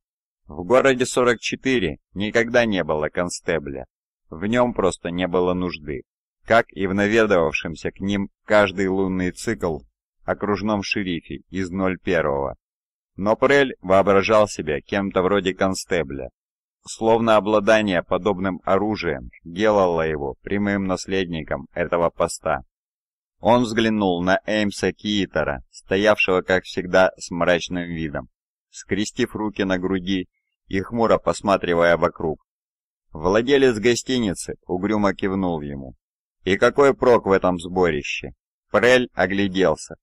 В городе 44 никогда не было констебля, в нем просто не было нужды, как и в наведывавшемся к ним каждый лунный цикл окружном шерифе из 01-го. Но Прель воображал себя кем-то вроде констебля, Словно обладание подобным оружием делало его прямым наследником этого поста. Он взглянул на Эймса Киитера, стоявшего, как всегда, с мрачным видом, скрестив руки на груди и хмуро посматривая вокруг. Владелец гостиницы угрюмо кивнул ему. И какой прок в этом сборище? Прель огляделся.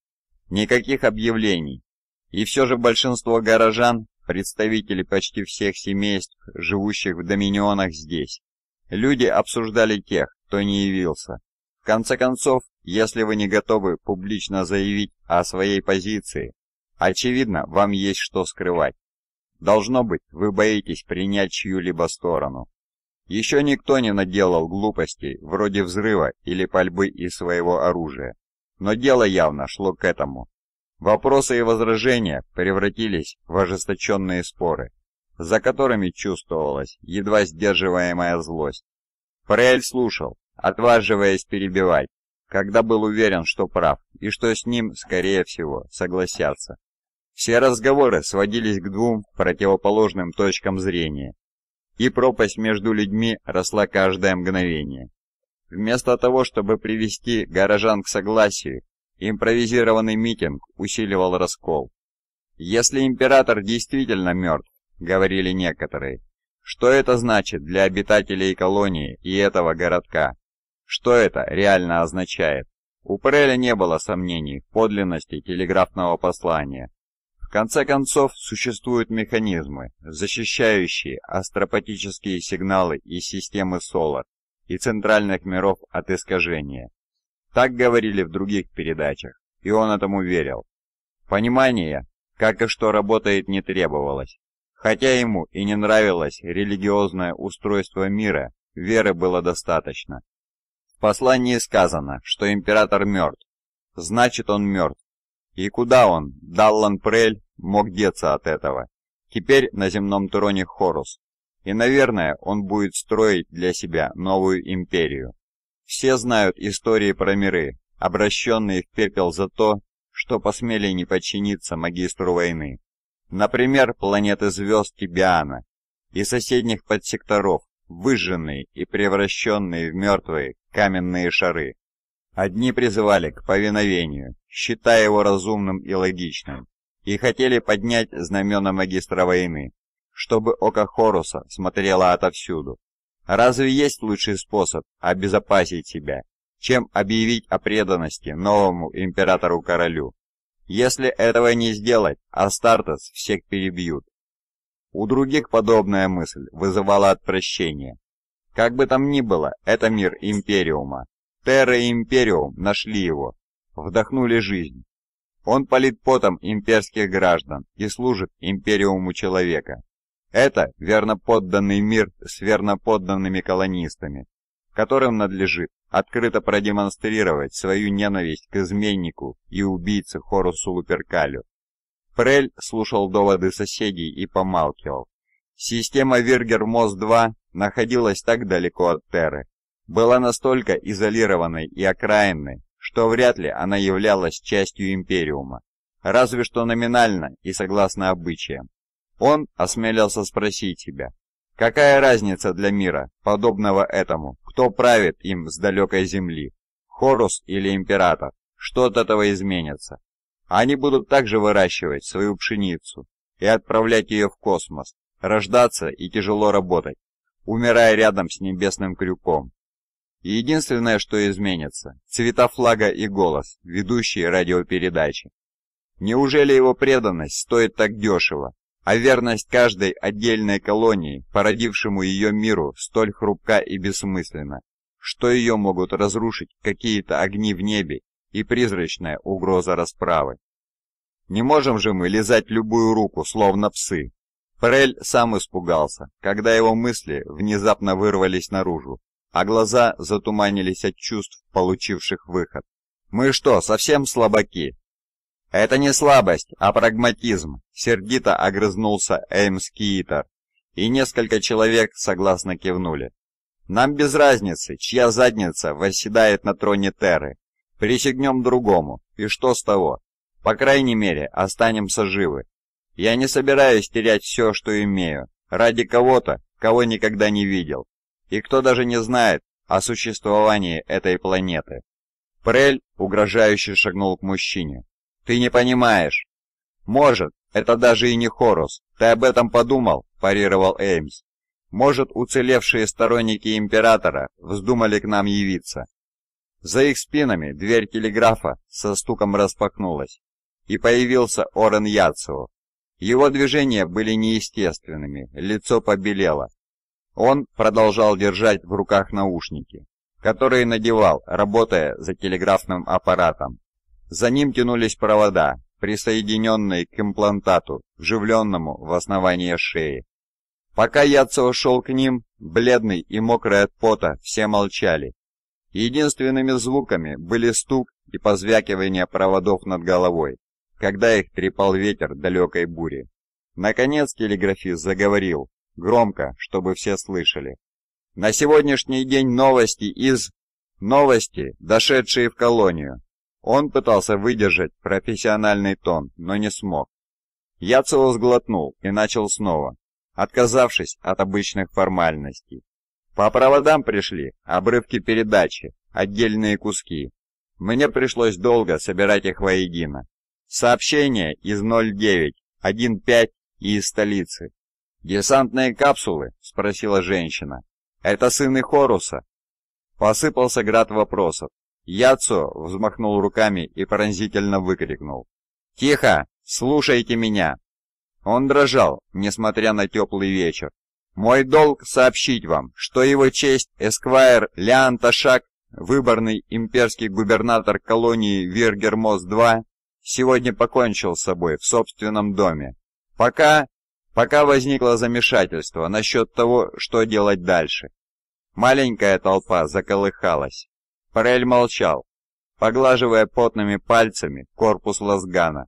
Никаких объявлений. И все же большинство горожан представители почти всех семейств, живущих в доминионах здесь. Люди обсуждали тех, кто не явился. В конце концов, если вы не готовы публично заявить о своей позиции, очевидно, вам есть что скрывать. Должно быть, вы боитесь принять чью-либо сторону. Еще никто не наделал глупостей вроде взрыва или пальбы из своего оружия. Но дело явно шло к этому. Вопросы и возражения превратились в ожесточенные споры, за которыми чувствовалась едва сдерживаемая злость. Фрейль слушал, отваживаясь перебивать, когда был уверен, что прав, и что с ним, скорее всего, согласятся. Все разговоры сводились к двум противоположным точкам зрения, и пропасть между людьми росла каждое мгновение. Вместо того, чтобы привести горожан к согласию, Импровизированный митинг усиливал раскол. «Если император действительно мертв», — говорили некоторые, «что это значит для обитателей колонии и этого городка? Что это реально означает?» У Преля не было сомнений в подлинности телеграфного послания. В конце концов, существуют механизмы, защищающие астропатические сигналы из системы Солар и центральных миров от искажения. Так говорили в других передачах, и он этому верил. Понимание, как и что работает, не требовалось. Хотя ему и не нравилось религиозное устройство мира, веры было достаточно. В послании сказано, что император мертв. Значит, он мертв. И куда он, Даллан Прель, мог деться от этого? Теперь на земном троне Хорус. И, наверное, он будет строить для себя новую империю. Все знают истории про миры, обращенные в пепел за то, что посмели не подчиниться магистру войны. Например, планеты звезд Тибиана и соседних подсекторов, выжженные и превращенные в мертвые каменные шары. Одни призывали к повиновению, считая его разумным и логичным, и хотели поднять знамена магистра войны, чтобы око Хоруса смотрело отовсюду, Разве есть лучший способ обезопасить себя, чем объявить о преданности новому императору-королю? Если этого не сделать, Астартес всех перебьют. У других подобная мысль вызывала отвращение. Как бы там ни было, это мир Империума. Терра и Империум нашли его, вдохнули жизнь. Он полит потом имперских граждан и служит Империуму человека. Это верноподданный мир с верноподданными колонистами, которым надлежит открыто продемонстрировать свою ненависть к изменнику и убийце Хорусу Луперкалю. Прель слушал доводы соседей и помалкивал. Система Виргер-Мос-2 находилась так далеко от Терры, была настолько изолированной и окраинной, что вряд ли она являлась частью Империума, разве что номинально и согласно обычаям. Он осмелился спросить тебя, какая разница для мира, подобного этому, кто правит им с далекой земли, Хорус или Император, что от этого изменится? Они будут также выращивать свою пшеницу и отправлять ее в космос, рождаться и тяжело работать, умирая рядом с небесным крюком. И единственное, что изменится – цвета флага и голос, ведущие радиопередачи. Неужели его преданность стоит так дешево, а верность каждой отдельной колонии, породившему ее миру, столь хрупка и бессмысленна, что ее могут разрушить какие-то огни в небе и призрачная угроза расправы. Не можем же мы лизать любую руку, словно псы. Прель сам испугался, когда его мысли внезапно вырвались наружу, а глаза затуманились от чувств, получивших выход. «Мы что, совсем слабаки?» «Это не слабость, а прагматизм», — сердито огрызнулся Эймс Киитер, и несколько человек согласно кивнули. «Нам без разницы, чья задница восседает на троне Терры. Присягнем другому, и что с того? По крайней мере, останемся живы. Я не собираюсь терять все, что имею, ради кого-то, кого никогда не видел, и кто даже не знает о существовании этой планеты». Прель угрожающе шагнул к мужчине, ты не понимаешь. Может, это даже и не Хорус. Ты об этом подумал, парировал Эймс. Может, уцелевшие сторонники Императора вздумали к нам явиться. За их спинами дверь телеграфа со стуком распахнулась, и появился Орен Яцио. Его движения были неестественными, лицо побелело. Он продолжал держать в руках наушники, которые надевал, работая за телеграфным аппаратом. За ним тянулись провода, присоединенные к имплантату, вживленному в основание шеи. Пока Яцо ушел к ним, бледный и мокрый от пота, все молчали. Единственными звуками были стук и позвякивание проводов над головой, когда их трепал ветер далекой бури. Наконец телеграфист заговорил, громко, чтобы все слышали. На сегодняшний день новости из... Новости, дошедшие в колонию. Он пытался выдержать профессиональный тон, но не смог. Яцело сглотнул и начал снова, отказавшись от обычных формальностей. По проводам пришли обрывки передачи, отдельные куски. Мне пришлось долго собирать их воедино. Сообщения из 09, 15 и из столицы. «Десантные капсулы?» — спросила женщина. «Это сыны Хоруса?» Посыпался град вопросов, Яцо взмахнул руками и поразительно выкрикнул. «Тихо! Слушайте меня!» Он дрожал, несмотря на теплый вечер. «Мой долг сообщить вам, что его честь Эсквайр Леан выборный имперский губернатор колонии Виргермос-2, сегодня покончил с собой в собственном доме. Пока... пока возникло замешательство насчет того, что делать дальше». Маленькая толпа заколыхалась. Парель молчал, поглаживая потными пальцами корпус лазгана.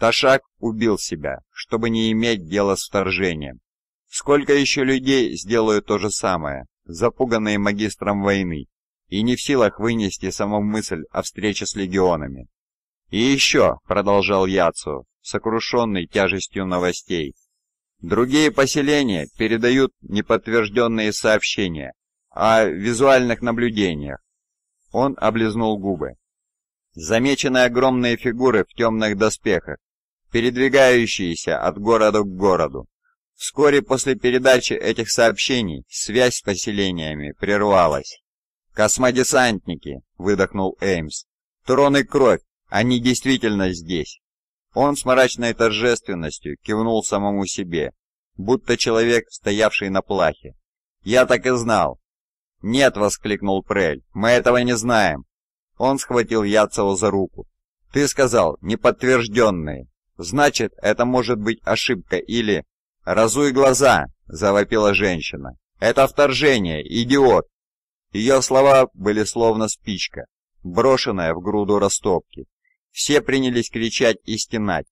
Ташак убил себя, чтобы не иметь дела с вторжением. Сколько еще людей сделают то же самое, запуганные магистром войны, и не в силах вынести саму мысль о встрече с легионами. «И еще», — продолжал Яцу, сокрушенный тяжестью новостей, «другие поселения передают неподтвержденные сообщения о визуальных наблюдениях, он облизнул губы. Замечены огромные фигуры в темных доспехах, передвигающиеся от города к городу. Вскоре после передачи этих сообщений связь с поселениями прервалась. «Космодесантники!» — выдохнул Эймс. «Трон и кровь! Они действительно здесь!» Он с мрачной торжественностью кивнул самому себе, будто человек, стоявший на плахе. «Я так и знал! «Нет!» — воскликнул Прель. «Мы этого не знаем!» Он схватил Яцева за руку. «Ты сказал, неподтвержденные. Значит, это может быть ошибка или...» «Разуй глаза!» — завопила женщина. «Это вторжение, идиот!» Ее слова были словно спичка, брошенная в груду растопки. Все принялись кричать и стенать.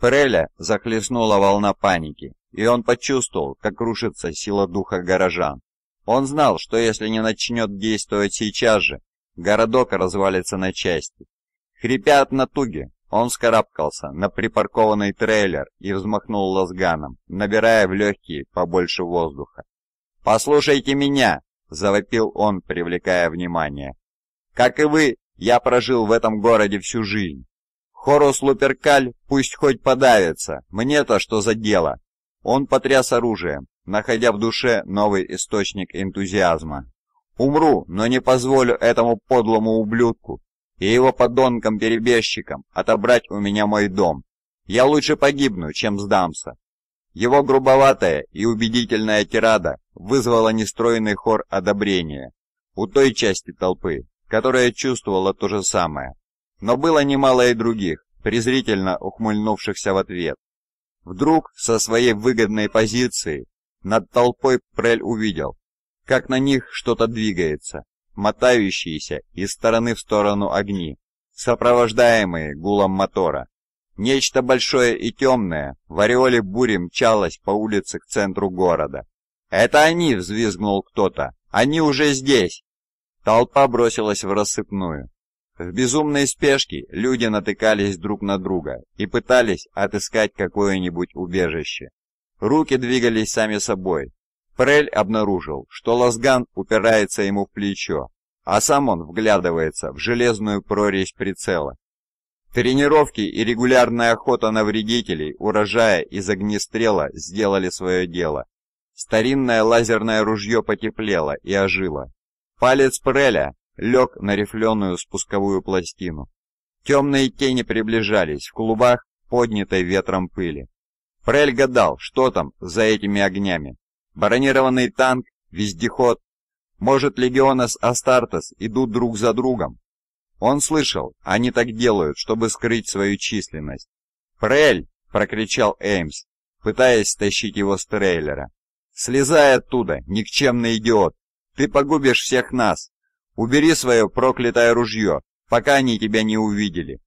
Преля захлестнула волна паники, и он почувствовал, как рушится сила духа горожан. Он знал, что если не начнет действовать сейчас же, городок развалится на части. Хрипя от натуги, он вскарабкался на припаркованный трейлер и взмахнул лазганом, набирая в легкие побольше воздуха. «Послушайте меня!» – завопил он, привлекая внимание. «Как и вы, я прожил в этом городе всю жизнь. Хорус Луперкаль пусть хоть подавится, мне-то что за дело!» Он потряс оружием, находя в душе новый источник энтузиазма. «Умру, но не позволю этому подлому ублюдку и его подонкам-перебежчикам отобрать у меня мой дом. Я лучше погибну, чем сдамся». Его грубоватая и убедительная тирада вызвала нестройный хор одобрения у той части толпы, которая чувствовала то же самое. Но было немало и других, презрительно ухмыльнувшихся в ответ. Вдруг, со своей выгодной позиции, над толпой Прель увидел, как на них что-то двигается, мотающиеся из стороны в сторону огни, сопровождаемые гулом мотора. Нечто большое и темное в ореоле бури мчалось по улице к центру города. «Это они!» — взвизгнул кто-то. «Они уже здесь!» Толпа бросилась в рассыпную. В безумной спешке люди натыкались друг на друга и пытались отыскать какое-нибудь убежище. Руки двигались сами собой. Прель обнаружил, что лазган упирается ему в плечо, а сам он вглядывается в железную прорезь прицела. Тренировки и регулярная охота на вредителей урожая из огнестрела сделали свое дело. Старинное лазерное ружье потеплело и ожило. Палец Преля лег на рифленую спусковую пластину. Темные тени приближались в клубах поднятой ветром пыли. Прель гадал, что там за этими огнями. Бронированный танк, вездеход. Может, легионы с Астартес идут друг за другом? Он слышал, они так делают, чтобы скрыть свою численность. Прель, прокричал Эймс, пытаясь стащить его с трейлера. «Слезай оттуда, никчемный идиот! Ты погубишь всех нас! Убери свое проклятое ружье, пока они тебя не увидели!»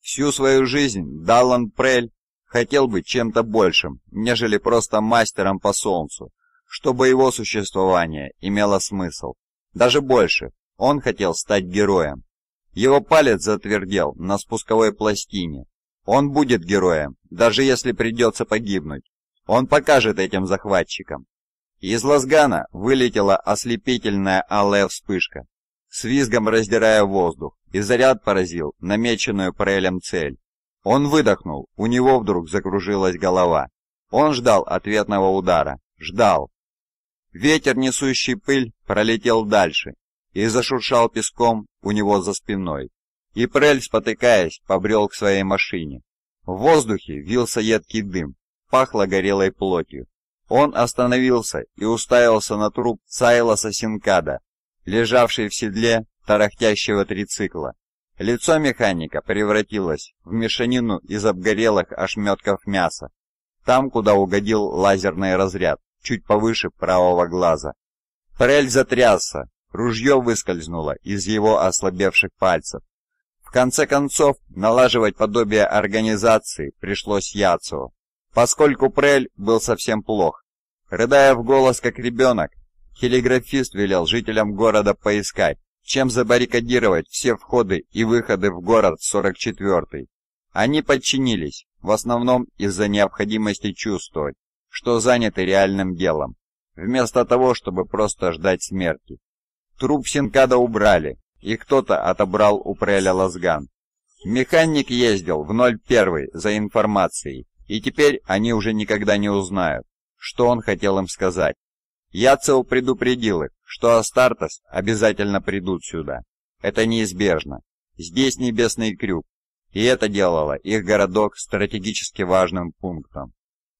Всю свою жизнь Даллан Прель хотел быть чем-то большим, нежели просто мастером по солнцу, чтобы его существование имело смысл. Даже больше, он хотел стать героем. Его палец затвердел на спусковой пластине. Он будет героем, даже если придется погибнуть. Он покажет этим захватчикам. Из лазгана вылетела ослепительная алая вспышка, с визгом раздирая воздух, и заряд поразил намеченную прелем цель. Он выдохнул, у него вдруг закружилась голова. Он ждал ответного удара. Ждал. Ветер, несущий пыль, пролетел дальше и зашуршал песком у него за спиной. И Прель, спотыкаясь, побрел к своей машине. В воздухе вился едкий дым, пахло горелой плотью. Он остановился и уставился на труп Сайлоса Синкада, лежавший в седле тарахтящего трицикла. Лицо механика превратилось в мешанину из обгорелых ошметков мяса, там, куда угодил лазерный разряд, чуть повыше правого глаза. прель затрясся, ружье выскользнуло из его ослабевших пальцев. В конце концов, налаживать подобие организации пришлось Яцу, поскольку Прель был совсем плох. Рыдая в голос как ребенок, телеграфист велел жителям города поискать, чем забаррикадировать все входы и выходы в город 44-й. Они подчинились, в основном из-за необходимости чувствовать, что заняты реальным делом, вместо того, чтобы просто ждать смерти. Труп Синкада убрали, и кто-то отобрал у Преля Лазган. Механик ездил в 01 за информацией, и теперь они уже никогда не узнают, что он хотел им сказать. Яцел предупредил их, что Астартес обязательно придут сюда. Это неизбежно. Здесь небесный крюк, и это делало их городок стратегически важным пунктом.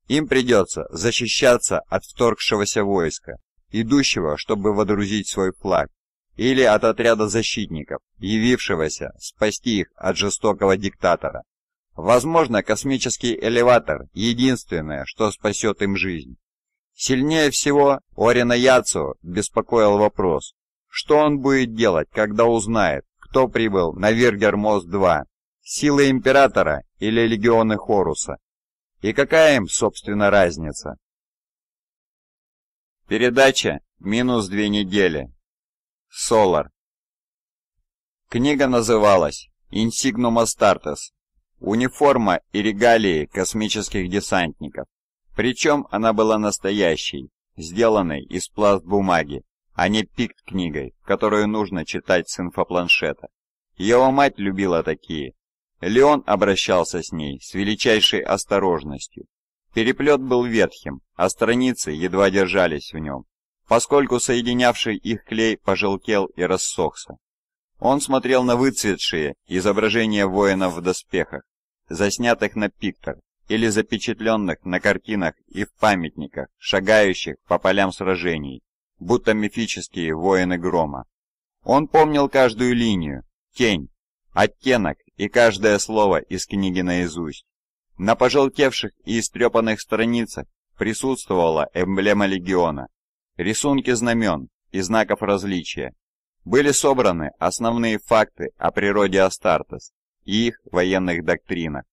Им придется защищаться от вторгшегося войска, идущего, чтобы водрузить свой флаг, или от отряда защитников, явившегося спасти их от жестокого диктатора. Возможно, космический элеватор – единственное, что спасет им жизнь. Сильнее всего Орина Яцу беспокоил вопрос, что он будет делать, когда узнает, кто прибыл на виргермос 2 силы Императора или легионы Хоруса. И какая им, собственно, разница? Передача «Минус две недели». Солар. Книга называлась «Инсигнум Астартес. Униформа и регалии космических десантников». Причем она была настоящей, сделанной из пласт бумаги, а не пикт-книгой, которую нужно читать с инфопланшета. Его мать любила такие. Леон обращался с ней с величайшей осторожностью. Переплет был ветхим, а страницы едва держались в нем, поскольку соединявший их клей пожелтел и рассохся. Он смотрел на выцветшие изображения воинов в доспехах, заснятых на пиктор, или запечатленных на картинах и в памятниках, шагающих по полям сражений, будто мифические воины грома. Он помнил каждую линию, тень, оттенок и каждое слово из книги наизусть. На пожелтевших и истрепанных страницах присутствовала эмблема легиона, рисунки знамен и знаков различия. Были собраны основные факты о природе Астартес и их военных доктринах.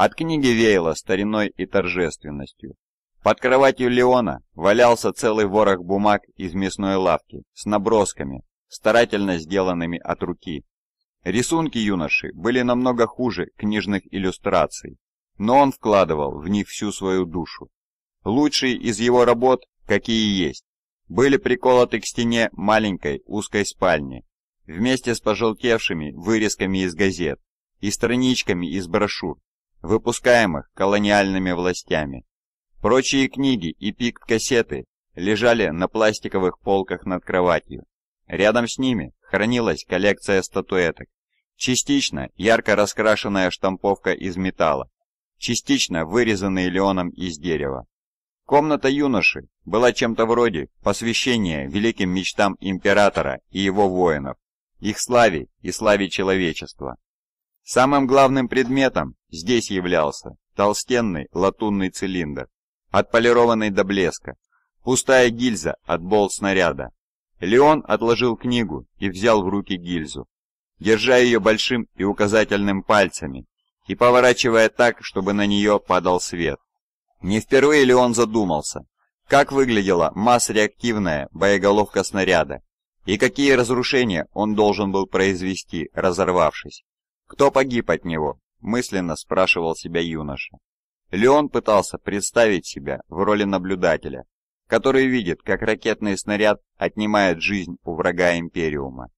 От книги веяло стариной и торжественностью. Под кроватью Леона валялся целый ворох бумаг из мясной лавки с набросками, старательно сделанными от руки. Рисунки юноши были намного хуже книжных иллюстраций, но он вкладывал в них всю свою душу. Лучшие из его работ, какие есть, были приколоты к стене маленькой узкой спальни, вместе с пожелтевшими вырезками из газет и страничками из брошюр, выпускаемых колониальными властями. Прочие книги и пикт-кассеты лежали на пластиковых полках над кроватью. Рядом с ними хранилась коллекция статуэток. Частично ярко раскрашенная штамповка из металла, частично вырезанные леоном из дерева. Комната юноши была чем-то вроде посвящения великим мечтам императора и его воинов, их славе и славе человечества. Самым главным предметом Здесь являлся толстенный латунный цилиндр, отполированный до блеска, пустая гильза от болт-снаряда. Леон отложил книгу и взял в руки гильзу, держа ее большим и указательным пальцами и поворачивая так, чтобы на нее падал свет. Не впервые Леон задумался, как выглядела масс-реактивная боеголовка снаряда и какие разрушения он должен был произвести, разорвавшись. Кто погиб от него, мысленно спрашивал себя юноша. Леон пытался представить себя в роли наблюдателя, который видит, как ракетный снаряд отнимает жизнь у врага Империума.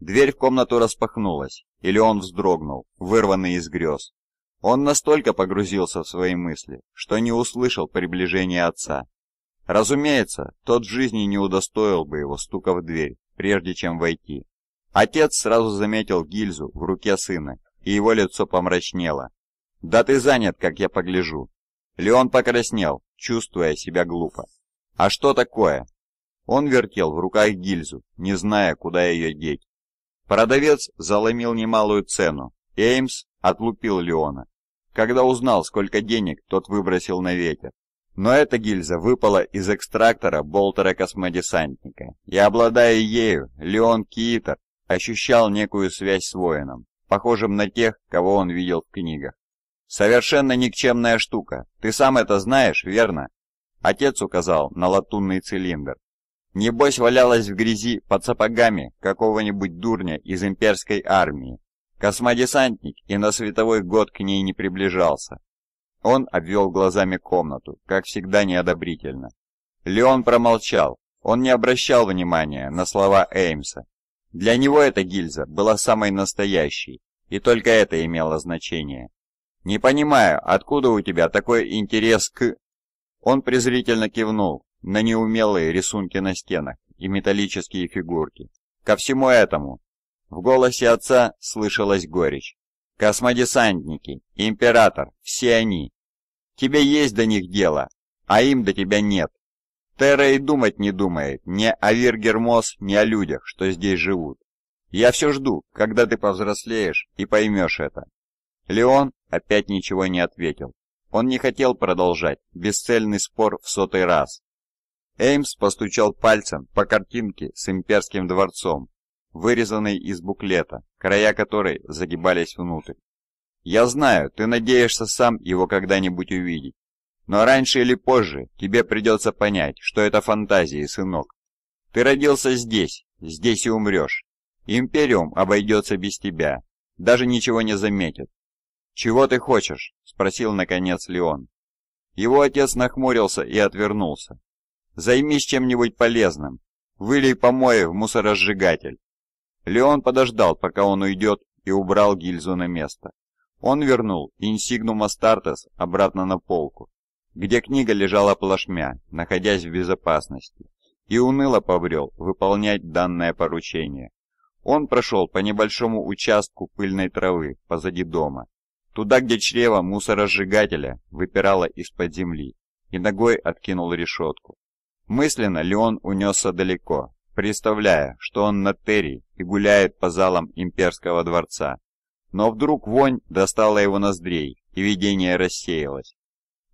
Дверь в комнату распахнулась, и Леон вздрогнул, вырванный из грез. Он настолько погрузился в свои мысли, что не услышал приближения отца. Разумеется, тот в жизни не удостоил бы его стука в дверь, прежде чем войти. Отец сразу заметил гильзу в руке сына и его лицо помрачнело. «Да ты занят, как я погляжу!» Леон покраснел, чувствуя себя глупо. «А что такое?» Он вертел в руках гильзу, не зная, куда ее деть. Продавец заломил немалую цену, Эймс отлупил Леона, когда узнал, сколько денег тот выбросил на ветер. Но эта гильза выпала из экстрактора болтера-космодесантника, и, обладая ею, Леон Киитер ощущал некую связь с воином похожим на тех, кого он видел в книгах. «Совершенно никчемная штука. Ты сам это знаешь, верно?» Отец указал на латунный цилиндр. «Небось валялась в грязи под сапогами какого-нибудь дурня из имперской армии. Космодесантник и на световой год к ней не приближался». Он обвел глазами комнату, как всегда неодобрительно. Леон промолчал. Он не обращал внимания на слова Эймса для него эта гильза была самой настоящей, и только это имело значение. «Не понимаю, откуда у тебя такой интерес к...» Он презрительно кивнул на неумелые рисунки на стенах и металлические фигурки. «Ко всему этому...» В голосе отца слышалась горечь. «Космодесантники, император, все они. Тебе есть до них дело, а им до тебя нет. Терра и думать не думает ни о Виргермос, ни о людях, что здесь живут. Я все жду, когда ты повзрослеешь и поймешь это». Леон опять ничего не ответил. Он не хотел продолжать бесцельный спор в сотый раз. Эймс постучал пальцем по картинке с имперским дворцом, вырезанной из буклета, края которой загибались внутрь. «Я знаю, ты надеешься сам его когда-нибудь увидеть, но раньше или позже тебе придется понять, что это фантазии, сынок. Ты родился здесь, здесь и умрешь. Империум обойдется без тебя, даже ничего не заметит. «Чего ты хочешь?» – спросил наконец Леон. Его отец нахмурился и отвернулся. «Займись чем-нибудь полезным. Вылей помои в мусоросжигатель». Леон подождал, пока он уйдет, и убрал гильзу на место. Он вернул инсигнум Астартес обратно на полку где книга лежала плашмя, находясь в безопасности, и уныло побрел выполнять данное поручение. Он прошел по небольшому участку пыльной травы позади дома, туда, где чрево мусоросжигателя выпирало из-под земли, и ногой откинул решетку. Мысленно Леон унесся далеко, представляя, что он на Терри и гуляет по залам имперского дворца. Но вдруг вонь достала его ноздрей, и видение рассеялось.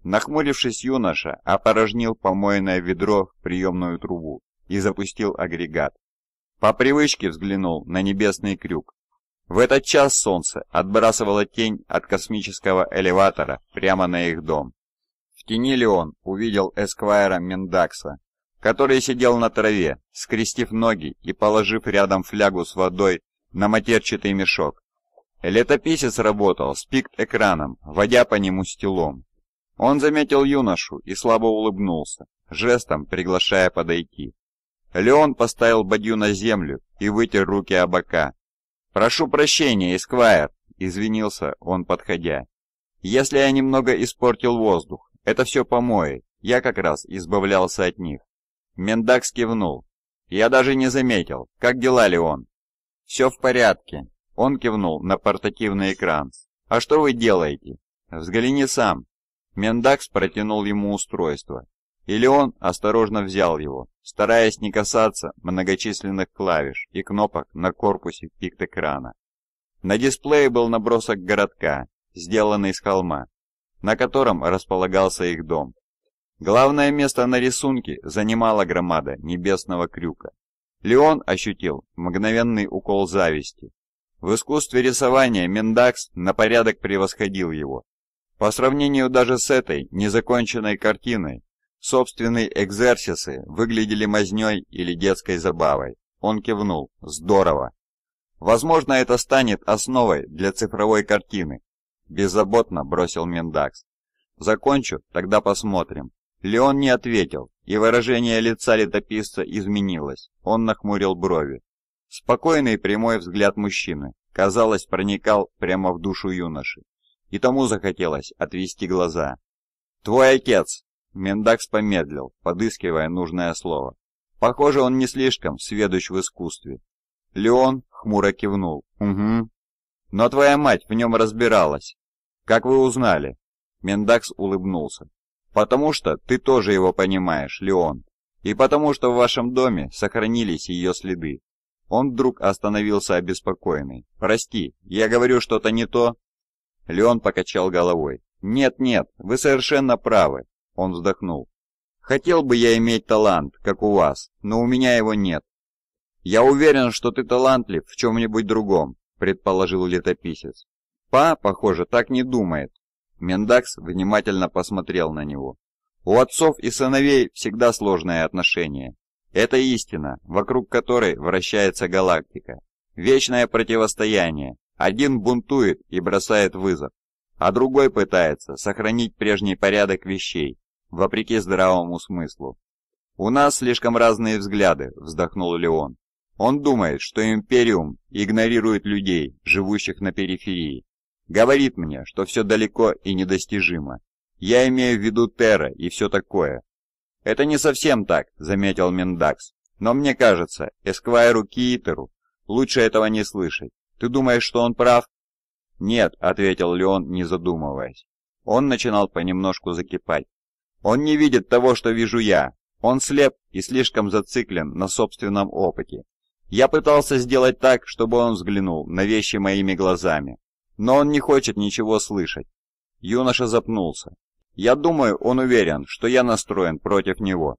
Нахмурившись юноша, опорожнил помойное ведро в приемную трубу и запустил агрегат. По привычке взглянул на небесный крюк. В этот час солнце отбрасывало тень от космического элеватора прямо на их дом. В тени Леон увидел Эсквайра Мендакса, который сидел на траве, скрестив ноги и положив рядом флягу с водой на матерчатый мешок. Летописец работал с пикт-экраном, водя по нему стилом. Он заметил юношу и слабо улыбнулся, жестом приглашая подойти. Леон поставил бадью на землю и вытер руки о бока. «Прошу прощения, Эсквайр!» — извинился он, подходя. «Если я немного испортил воздух, это все помои, я как раз избавлялся от них». Мендак кивнул. «Я даже не заметил. Как дела, он. «Все в порядке», — он кивнул на портативный экран. «А что вы делаете?» «Взгляни сам», Мендакс протянул ему устройство, или он осторожно взял его, стараясь не касаться многочисленных клавиш и кнопок на корпусе пикт-экрана. На дисплее был набросок городка, сделанный из холма, на котором располагался их дом. Главное место на рисунке занимала громада небесного крюка. Леон ощутил мгновенный укол зависти. В искусстве рисования Мендакс на порядок превосходил его, по сравнению даже с этой незаконченной картиной, собственные экзерсисы выглядели мазнёй или детской забавой. Он кивнул. Здорово. Возможно, это станет основой для цифровой картины. Беззаботно бросил Миндакс. Закончу, тогда посмотрим. Леон не ответил, и выражение лица летописца изменилось. Он нахмурил брови. Спокойный прямой взгляд мужчины, казалось, проникал прямо в душу юноши и тому захотелось отвести глаза. «Твой отец!» Мендакс помедлил, подыскивая нужное слово. Похоже, он не слишком сведущ в искусстве. Леон хмуро кивнул. «Угу». «Но твоя мать в нем разбиралась». «Как вы узнали?» Мендакс улыбнулся. «Потому что ты тоже его понимаешь, Леон. И потому что в вашем доме сохранились ее следы». Он вдруг остановился обеспокоенный. «Прости, я говорю что-то не то?» Леон покачал головой. «Нет-нет, вы совершенно правы», — он вздохнул. «Хотел бы я иметь талант, как у вас, но у меня его нет». «Я уверен, что ты талантлив в чем-нибудь другом», — предположил летописец. «Па, похоже, так не думает». Мендакс внимательно посмотрел на него. «У отцов и сыновей всегда сложные отношения. Это истина, вокруг которой вращается галактика. Вечное противостояние, один бунтует и бросает вызов, а другой пытается сохранить прежний порядок вещей, вопреки здравому смыслу. «У нас слишком разные взгляды», — вздохнул Леон. «Он думает, что Империум игнорирует людей, живущих на периферии. Говорит мне, что все далеко и недостижимо. Я имею в виду Терра и все такое». «Это не совсем так», — заметил Миндакс. «Но мне кажется, Эсквайру Киитеру лучше этого не слышать. Ты думаешь, что он прав?» «Нет», — ответил Леон, не задумываясь. Он начинал понемножку закипать. «Он не видит того, что вижу я. Он слеп и слишком зациклен на собственном опыте. Я пытался сделать так, чтобы он взглянул на вещи моими глазами. Но он не хочет ничего слышать». Юноша запнулся. «Я думаю, он уверен, что я настроен против него».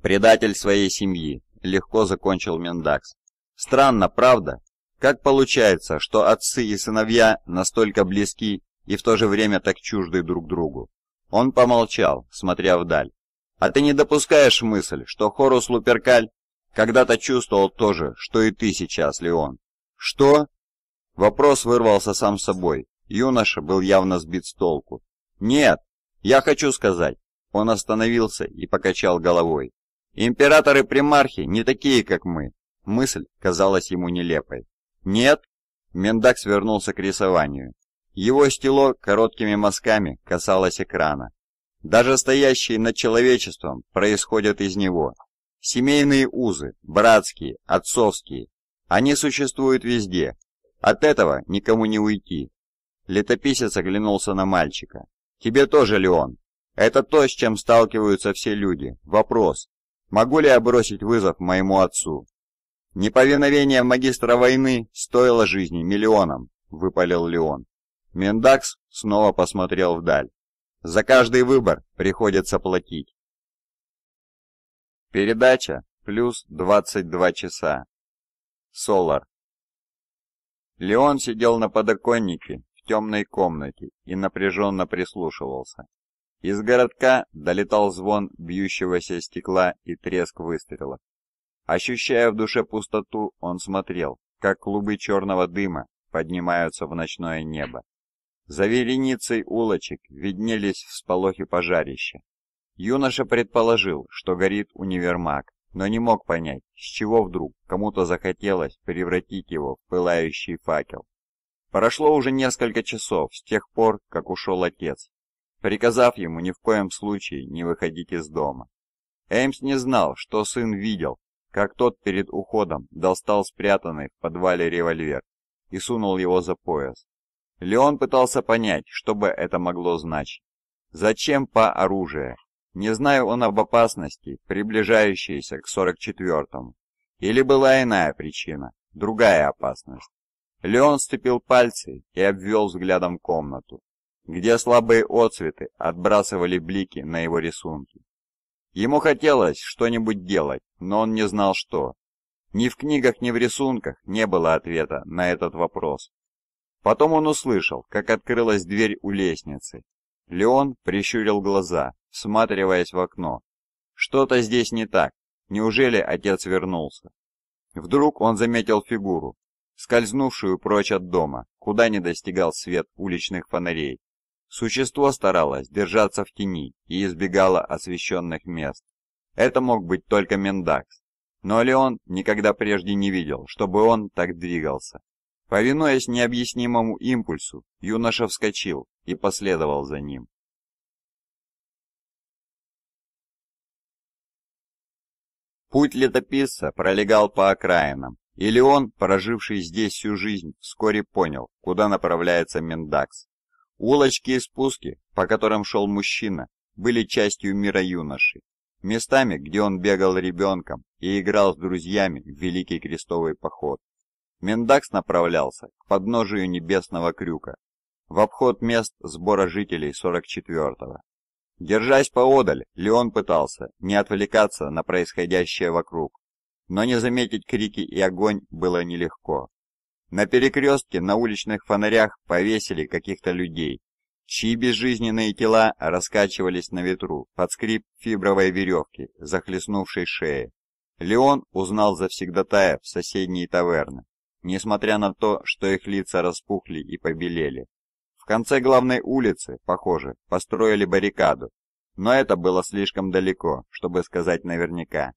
«Предатель своей семьи», — легко закончил Мендакс. «Странно, правда?» Как получается, что отцы и сыновья настолько близки и в то же время так чужды друг другу? Он помолчал, смотря вдаль. А ты не допускаешь мысль, что Хорус Луперкаль когда-то чувствовал то же, что и ты сейчас, Леон? Что? Вопрос вырвался сам собой. Юноша был явно сбит с толку. Нет, я хочу сказать. Он остановился и покачал головой. Императоры-примархи не такие, как мы. Мысль казалась ему нелепой. «Нет!» Мендак свернулся к рисованию. Его стело короткими мазками касалось экрана. Даже стоящие над человечеством происходят из него. Семейные узы, братские, отцовские. Они существуют везде. От этого никому не уйти. Летописец оглянулся на мальчика. «Тебе тоже, Леон. Это то, с чем сталкиваются все люди. Вопрос. Могу ли я бросить вызов моему отцу?» «Неповиновение магистра войны стоило жизни миллионам», — выпалил Леон. Мендакс снова посмотрел вдаль. «За каждый выбор приходится платить». Передача плюс 22 часа. Солар. Леон сидел на подоконнике в темной комнате и напряженно прислушивался. Из городка долетал звон бьющегося стекла и треск выстрелов. Ощущая в душе пустоту, он смотрел, как клубы черного дыма поднимаются в ночное небо. За вереницей улочек виднелись всполохи пожарища. Юноша предположил, что горит универмаг, но не мог понять, с чего вдруг кому-то захотелось превратить его в пылающий факел. Прошло уже несколько часов с тех пор, как ушел отец, приказав ему ни в коем случае не выходить из дома. Эймс не знал, что сын видел, как тот перед уходом достал спрятанный в подвале револьвер и сунул его за пояс. Леон пытался понять, что бы это могло значить. Зачем по оружие? Не знаю он об опасности, приближающейся к 44-му. Или была иная причина, другая опасность. Леон сцепил пальцы и обвел взглядом комнату, где слабые отцветы отбрасывали блики на его рисунки. Ему хотелось что-нибудь делать, но он не знал что. Ни в книгах, ни в рисунках не было ответа на этот вопрос. Потом он услышал, как открылась дверь у лестницы. Леон прищурил глаза, всматриваясь в окно. Что-то здесь не так. Неужели отец вернулся? Вдруг он заметил фигуру, скользнувшую прочь от дома, куда не достигал свет уличных фонарей. Существо старалось держаться в тени и избегало освещенных мест. Это мог быть только Мендакс. Но Леон никогда прежде не видел, чтобы он так двигался. Повинуясь необъяснимому импульсу, юноша вскочил и последовал за ним. Путь летописца пролегал по окраинам, и Леон, проживший здесь всю жизнь, вскоре понял, куда направляется Мендакс. Улочки и спуски, по которым шел мужчина, были частью мира юноши. Местами, где он бегал ребенком и играл с друзьями в Великий Крестовый Поход. Мендакс направлялся к подножию Небесного Крюка, в обход мест сбора жителей 44-го. Держась поодаль, Леон пытался не отвлекаться на происходящее вокруг, но не заметить крики и огонь было нелегко. На перекрестке на уличных фонарях повесили каких-то людей, чьи безжизненные тела раскачивались на ветру под скрип фибровой веревки, захлестнувшей шеи. Леон узнал завсегдатая в соседней таверны, несмотря на то, что их лица распухли и побелели. В конце главной улицы, похоже, построили баррикаду, но это было слишком далеко, чтобы сказать наверняка.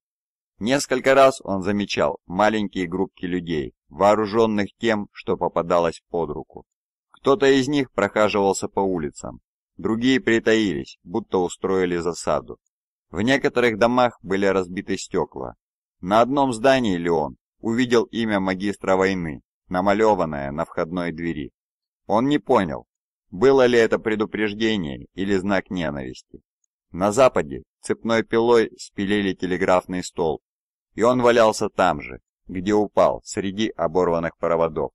Несколько раз он замечал маленькие группки людей, вооруженных тем, что попадалось под руку. Кто-то из них прохаживался по улицам, другие притаились, будто устроили засаду. В некоторых домах были разбиты стекла. На одном здании Леон увидел имя магистра войны, намалеванное на входной двери. Он не понял, было ли это предупреждение или знак ненависти. На западе цепной пилой спилили телеграфный столб, и он валялся там же, где упал, среди оборванных проводов.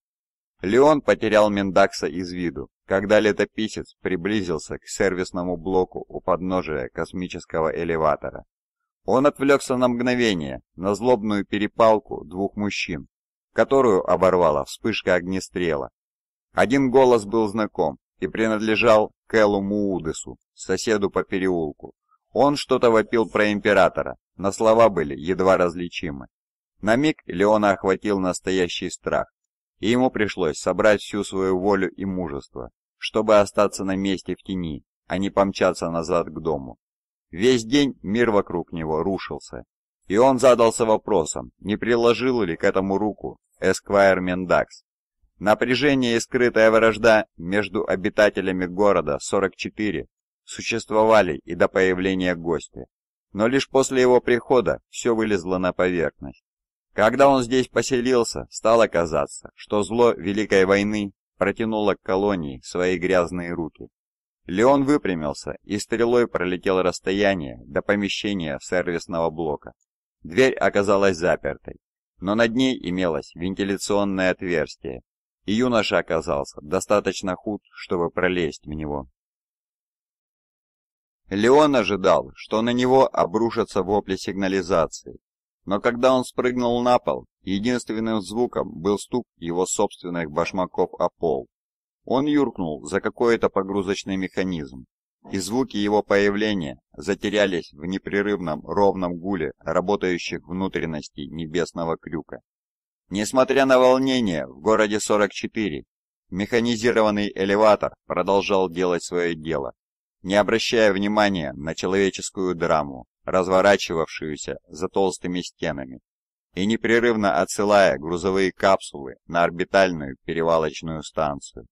Леон потерял Мендакса из виду, когда летописец приблизился к сервисному блоку у подножия космического элеватора. Он отвлекся на мгновение, на злобную перепалку двух мужчин, которую оборвала вспышка огнестрела. Один голос был знаком и принадлежал Кэлу Муудесу, соседу по переулку. Он что-то вопил про императора, но слова были едва различимы. На миг Леона охватил настоящий страх, и ему пришлось собрать всю свою волю и мужество, чтобы остаться на месте в тени, а не помчаться назад к дому. Весь день мир вокруг него рушился, и он задался вопросом, не приложил ли к этому руку Эсквайр Мендакс. Напряжение и скрытая вражда между обитателями города 44 существовали и до появления гостя, но лишь после его прихода все вылезло на поверхность. Когда он здесь поселился, стало казаться, что зло Великой войны протянуло к колонии свои грязные руки. Леон выпрямился и стрелой пролетел расстояние до помещения сервисного блока. Дверь оказалась запертой, но над ней имелось вентиляционное отверстие, и юноша оказался достаточно худ, чтобы пролезть в него. Леон ожидал, что на него обрушатся вопли сигнализации, но когда он спрыгнул на пол, единственным звуком был стук его собственных башмаков о пол. Он юркнул за какой-то погрузочный механизм, и звуки его появления затерялись в непрерывном ровном гуле работающих внутренностей небесного крюка. Несмотря на волнение в городе 44, механизированный элеватор продолжал делать свое дело, не обращая внимания на человеческую драму, разворачивавшуюся за толстыми стенами, и непрерывно отсылая грузовые капсулы на орбитальную перевалочную станцию.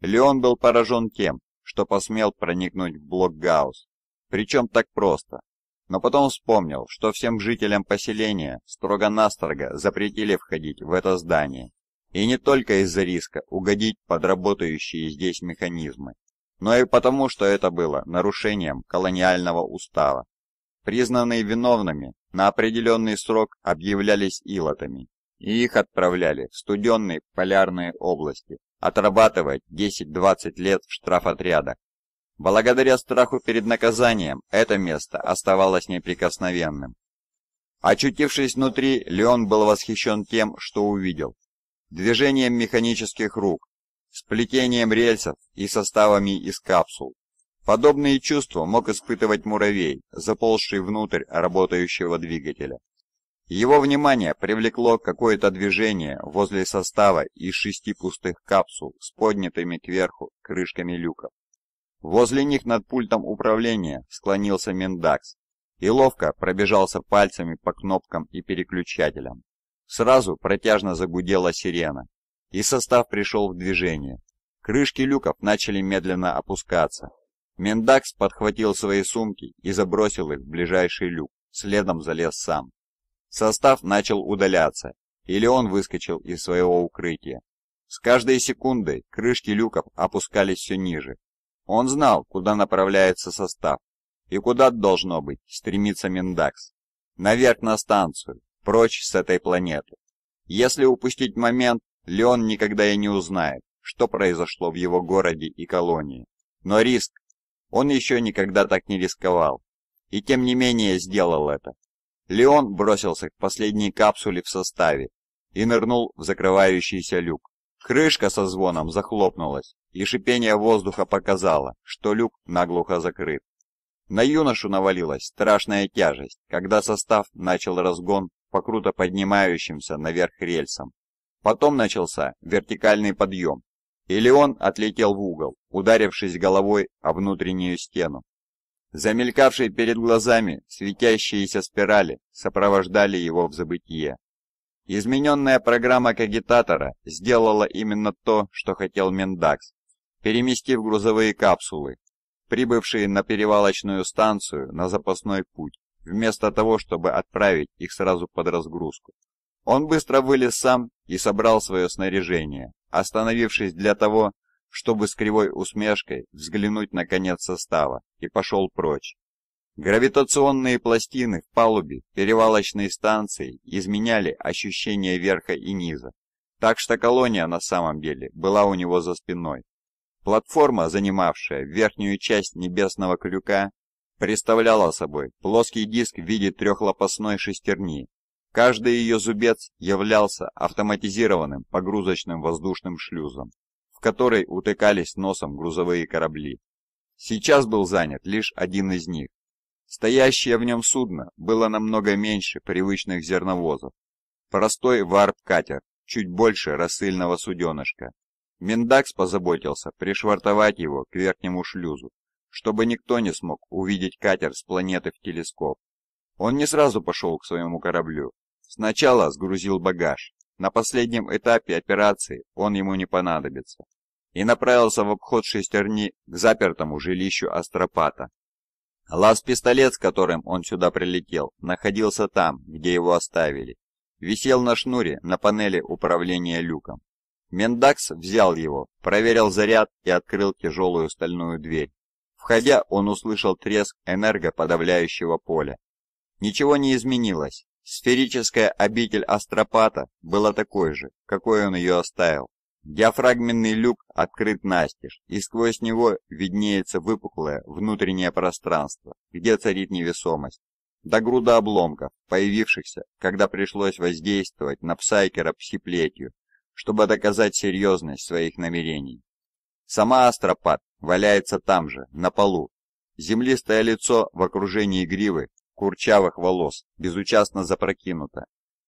Леон был поражен тем, что посмел проникнуть в блок Гаусс, причем так просто, но потом вспомнил, что всем жителям поселения строго-настрого запретили входить в это здание, и не только из-за риска угодить под работающие здесь механизмы, но и потому, что это было нарушением колониального устава. Признанные виновными на определенный срок объявлялись илотами, и их отправляли в студенные полярные области, отрабатывать 10-20 лет в штрафотрядах. Благодаря страху перед наказанием это место оставалось неприкосновенным. Очутившись внутри, Леон был восхищен тем, что увидел. Движением механических рук, сплетением рельсов и составами из капсул. Подобные чувства мог испытывать муравей, заползший внутрь работающего двигателя. Его внимание привлекло какое-то движение возле состава из шести пустых капсул с поднятыми кверху крышками люков. Возле них над пультом управления склонился Миндакс и ловко пробежался пальцами по кнопкам и переключателям. Сразу протяжно загудела сирена, и состав пришел в движение. Крышки люков начали медленно опускаться, Мендакс подхватил свои сумки и забросил их в ближайший люк, следом залез сам. Состав начал удаляться, или он выскочил из своего укрытия. С каждой секундой крышки люков опускались все ниже. Он знал, куда направляется состав, и куда должно быть стремится Мендакс. Наверх на станцию, прочь с этой планеты. Если упустить момент, Леон никогда и не узнает, что произошло в его городе и колонии. Но риск он еще никогда так не рисковал. И тем не менее сделал это. Леон бросился к последней капсуле в составе и нырнул в закрывающийся люк. Крышка со звоном захлопнулась, и шипение воздуха показало, что люк наглухо закрыт. На юношу навалилась страшная тяжесть, когда состав начал разгон по круто поднимающимся наверх рельсам. Потом начался вертикальный подъем, или он отлетел в угол, ударившись головой о внутреннюю стену. Замелькавшие перед глазами светящиеся спирали сопровождали его в забытие. Измененная программа кагитатора сделала именно то, что хотел Мендакс, переместив грузовые капсулы, прибывшие на перевалочную станцию на запасной путь, вместо того, чтобы отправить их сразу под разгрузку. Он быстро вылез сам и собрал свое снаряжение, остановившись для того, чтобы с кривой усмешкой взглянуть на конец состава, и пошел прочь. Гравитационные пластины в палубе перевалочной станции изменяли ощущение верха и низа, так что колония на самом деле была у него за спиной. Платформа, занимавшая верхнюю часть небесного крюка, представляла собой плоский диск в виде трехлопастной шестерни, Каждый ее зубец являлся автоматизированным погрузочным воздушным шлюзом, в который утыкались носом грузовые корабли. Сейчас был занят лишь один из них. Стоящее в нем судно было намного меньше привычных зерновозов. Простой варп-катер, чуть больше рассыльного суденышка. Миндакс позаботился пришвартовать его к верхнему шлюзу, чтобы никто не смог увидеть катер с планеты в телескоп. Он не сразу пошел к своему кораблю, Сначала сгрузил багаж. На последнем этапе операции он ему не понадобится. И направился в обход шестерни к запертому жилищу Астропата. Лаз-пистолет, с которым он сюда прилетел, находился там, где его оставили. Висел на шнуре на панели управления люком. Мендакс взял его, проверил заряд и открыл тяжелую стальную дверь. Входя, он услышал треск энергоподавляющего поля. Ничего не изменилось. Сферическая обитель Астропата была такой же, какой он ее оставил. Диафрагменный люк открыт настежь, и сквозь него виднеется выпуклое внутреннее пространство, где царит невесомость. До груда обломков, появившихся, когда пришлось воздействовать на Псайкера псиплетью, чтобы доказать серьезность своих намерений. Сама Астропат валяется там же, на полу. Землистое лицо в окружении гривы курчавых волос, безучастно запрокинута.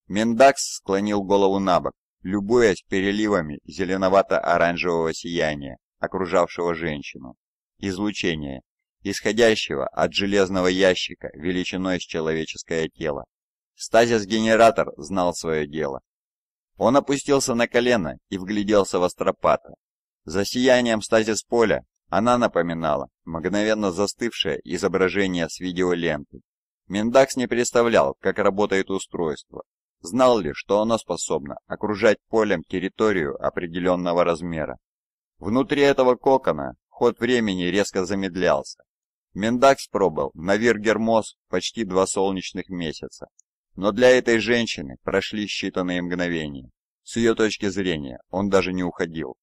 Мендакс склонил голову на бок, любуясь переливами зеленовато-оранжевого сияния, окружавшего женщину. Излучение, исходящего от железного ящика величиной с человеческое тело. Стазис-генератор знал свое дело. Он опустился на колено и вгляделся в астропата. За сиянием стазис-поля она напоминала мгновенно застывшее изображение с видеоленты. Миндакс не представлял, как работает устройство. Знал ли, что оно способно окружать полем территорию определенного размера. Внутри этого кокона ход времени резко замедлялся. Миндакс пробыл на Виргермос почти два солнечных месяца. Но для этой женщины прошли считанные мгновения. С ее точки зрения он даже не уходил.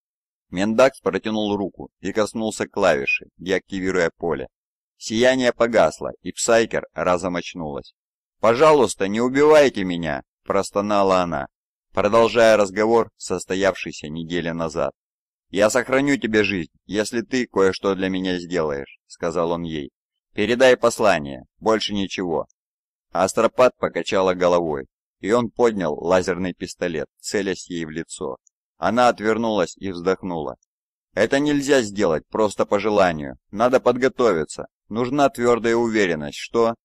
Мендакс протянул руку и коснулся клавиши, деактивируя поле. Сияние погасло, и Псайкер разом очнулась. «Пожалуйста, не убивайте меня!» – простонала она, продолжая разговор, состоявшийся неделю назад. «Я сохраню тебе жизнь, если ты кое-что для меня сделаешь», – сказал он ей. «Передай послание, больше ничего». Астропат покачала головой, и он поднял лазерный пистолет, целясь ей в лицо. Она отвернулась и вздохнула, это нельзя сделать просто по желанию. Надо подготовиться. Нужна твердая уверенность, что...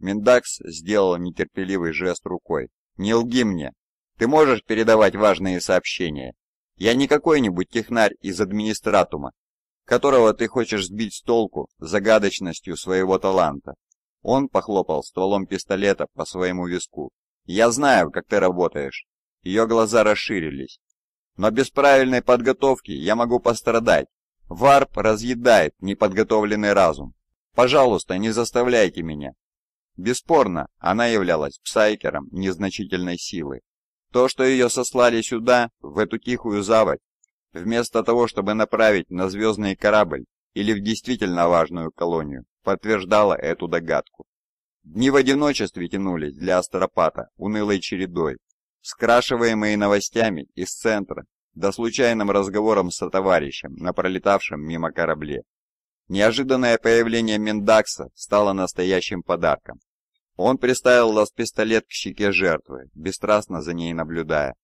Миндакс сделал нетерпеливый жест рукой. «Не лги мне. Ты можешь передавать важные сообщения. Я не какой-нибудь технарь из администратума, которого ты хочешь сбить с толку загадочностью своего таланта». Он похлопал стволом пистолета по своему виску. «Я знаю, как ты работаешь». Ее глаза расширились но без правильной подготовки я могу пострадать. Варп разъедает неподготовленный разум. Пожалуйста, не заставляйте меня. Бесспорно, она являлась псайкером незначительной силы. То, что ее сослали сюда, в эту тихую заводь, вместо того, чтобы направить на звездный корабль или в действительно важную колонию, подтверждало эту догадку. Дни в одиночестве тянулись для астропата унылой чередой, скрашиваемые новостями из центра, до случайным разговором со товарищем на пролетавшем мимо корабле. Неожиданное появление Миндакса стало настоящим подарком. Он приставил лаз-пистолет к щеке жертвы, бесстрастно за ней наблюдая.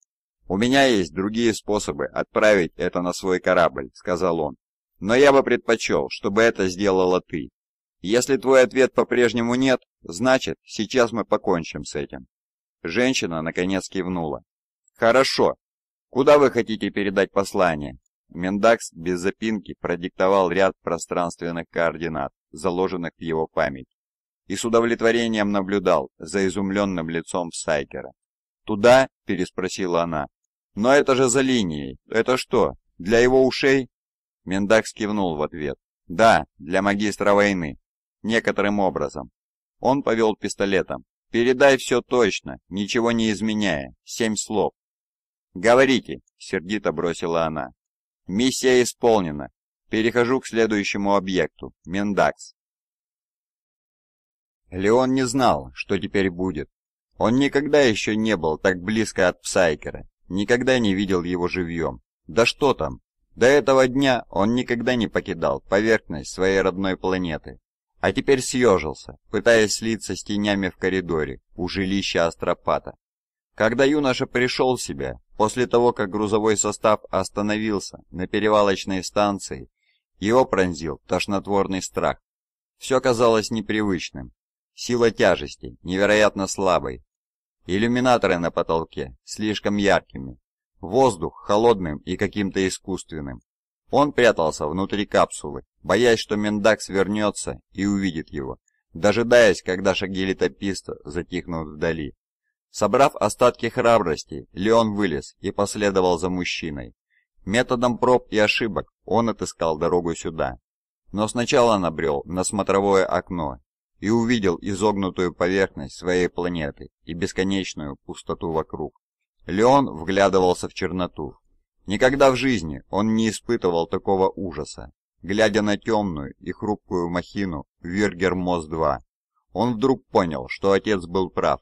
«У меня есть другие способы отправить это на свой корабль», — сказал он. «Но я бы предпочел, чтобы это сделала ты. Если твой ответ по-прежнему нет, значит, сейчас мы покончим с этим». Женщина, наконец, кивнула. «Хорошо. Куда вы хотите передать послание?» Мендакс без запинки продиктовал ряд пространственных координат, заложенных в его память, и с удовлетворением наблюдал за изумленным лицом Сайкера. «Туда?» – переспросила она. «Но это же за линией. Это что, для его ушей?» Мендакс кивнул в ответ. «Да, для магистра войны. Некоторым образом». Он повел пистолетом, Передай все точно, ничего не изменяя, семь слов. Говорите, сердито бросила она. Миссия исполнена. Перехожу к следующему объекту, Мендакс. Леон не знал, что теперь будет. Он никогда еще не был так близко от Псайкера, никогда не видел его живьем. Да что там, до этого дня он никогда не покидал поверхность своей родной планеты а теперь съежился, пытаясь слиться с тенями в коридоре у жилища Астропата. Когда юноша пришел в себя, после того, как грузовой состав остановился на перевалочной станции, его пронзил тошнотворный страх. Все казалось непривычным. Сила тяжести невероятно слабой. Иллюминаторы на потолке слишком яркими. Воздух холодным и каким-то искусственным. Он прятался внутри капсулы, боясь, что Мендакс свернется и увидит его, дожидаясь, когда шаги летописта затихнут вдали. Собрав остатки храбрости, Леон вылез и последовал за мужчиной. Методом проб и ошибок он отыскал дорогу сюда. Но сначала набрел на смотровое окно и увидел изогнутую поверхность своей планеты и бесконечную пустоту вокруг. Леон вглядывался в черноту. Никогда в жизни он не испытывал такого ужаса глядя на темную и хрупкую махину Виргер-Мос-2. Он вдруг понял, что отец был прав.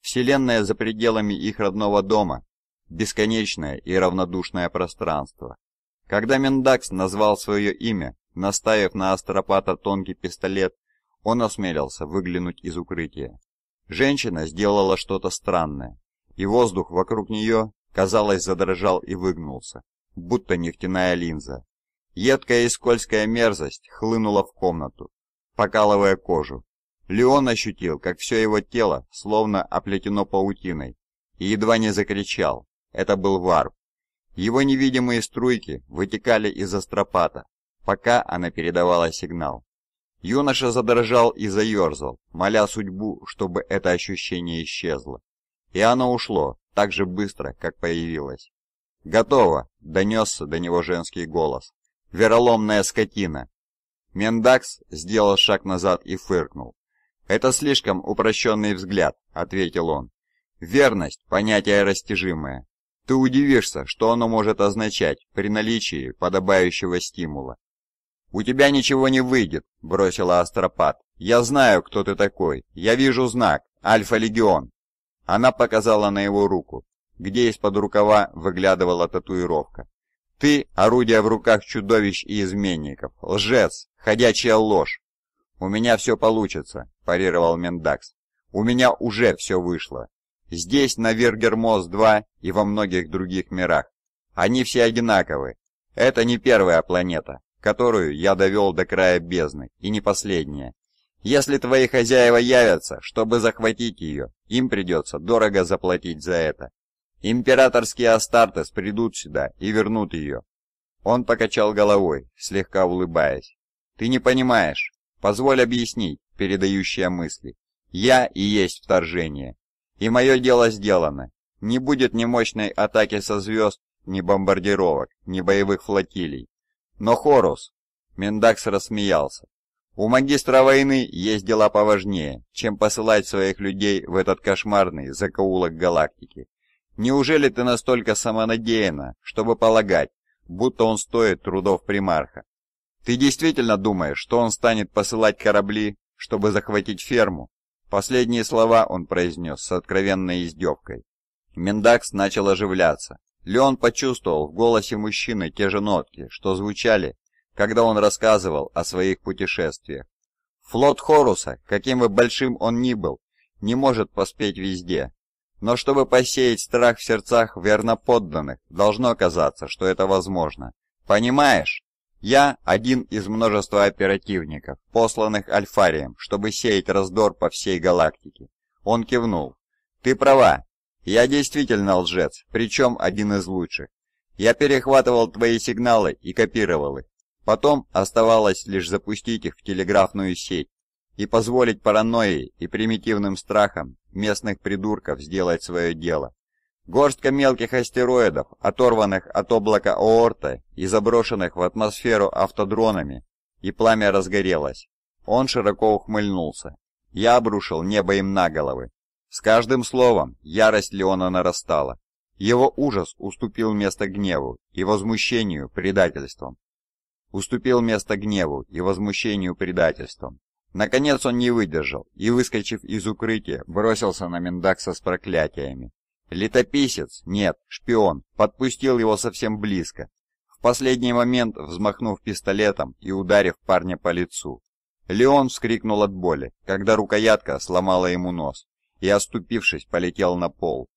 Вселенная за пределами их родного дома – бесконечное и равнодушное пространство. Когда Мендакс назвал свое имя, наставив на астропата тонкий пистолет, он осмелился выглянуть из укрытия. Женщина сделала что-то странное, и воздух вокруг нее, казалось, задрожал и выгнулся, будто нефтяная линза, Едкая и скользкая мерзость хлынула в комнату, покалывая кожу. Леон ощутил, как все его тело словно оплетено паутиной, и едва не закричал. Это был варп. Его невидимые струйки вытекали из астропата, пока она передавала сигнал. Юноша задрожал и заерзал, моля судьбу, чтобы это ощущение исчезло. И оно ушло так же быстро, как появилось. «Готово!» — донесся до него женский голос. Вероломная скотина!» Мендакс сделал шаг назад и фыркнул. «Это слишком упрощенный взгляд», — ответил он. «Верность — понятие растяжимое. Ты удивишься, что оно может означать при наличии подобающего стимула». «У тебя ничего не выйдет», — бросила Астропат. «Я знаю, кто ты такой. Я вижу знак. Альфа-легион». Она показала на его руку, где из-под рукава выглядывала татуировка. Ты — орудие в руках чудовищ и изменников, лжец, ходячая ложь. «У меня все получится», — парировал Мендакс. «У меня уже все вышло. Здесь, на Вергермос-2 и во многих других мирах. Они все одинаковы. Это не первая планета, которую я довел до края бездны, и не последняя. Если твои хозяева явятся, чтобы захватить ее, им придется дорого заплатить за это. Императорские Астартес придут сюда и вернут ее». Он покачал головой, слегка улыбаясь. «Ты не понимаешь. Позволь объяснить, передающая мысли. Я и есть вторжение. И мое дело сделано. Не будет ни мощной атаки со звезд, ни бомбардировок, ни боевых флотилий. Но Хорус...» Мендакс рассмеялся. «У магистра войны есть дела поважнее, чем посылать своих людей в этот кошмарный закоулок галактики. Неужели ты настолько самонадеяна, чтобы полагать, будто он стоит трудов примарха? Ты действительно думаешь, что он станет посылать корабли, чтобы захватить ферму? Последние слова он произнес с откровенной издевкой. Мендакс начал оживляться. Леон почувствовал в голосе мужчины те же нотки, что звучали, когда он рассказывал о своих путешествиях. Флот Хоруса, каким бы большим он ни был, не может поспеть везде, но чтобы посеять страх в сердцах верноподданных, должно казаться, что это возможно. Понимаешь? Я один из множества оперативников, посланных Альфарием, чтобы сеять раздор по всей галактике. Он кивнул. Ты права. Я действительно лжец, причем один из лучших. Я перехватывал твои сигналы и копировал их. Потом оставалось лишь запустить их в телеграфную сеть и позволить паранойи и примитивным страхам местных придурков сделать свое дело. Горстка мелких астероидов, оторванных от облака Оорта и заброшенных в атмосферу автодронами, и пламя разгорелось. Он широко ухмыльнулся. Я обрушил небо им на головы. С каждым словом ярость Леона нарастала. Его ужас уступил место гневу и возмущению предательством. Уступил место гневу и возмущению предательством. Наконец он не выдержал и, выскочив из укрытия, бросился на Мендакса с проклятиями. Летописец, нет, шпион, подпустил его совсем близко, в последний момент взмахнув пистолетом и ударив парня по лицу. Леон вскрикнул от боли, когда рукоятка сломала ему нос, и, оступившись, полетел на пол.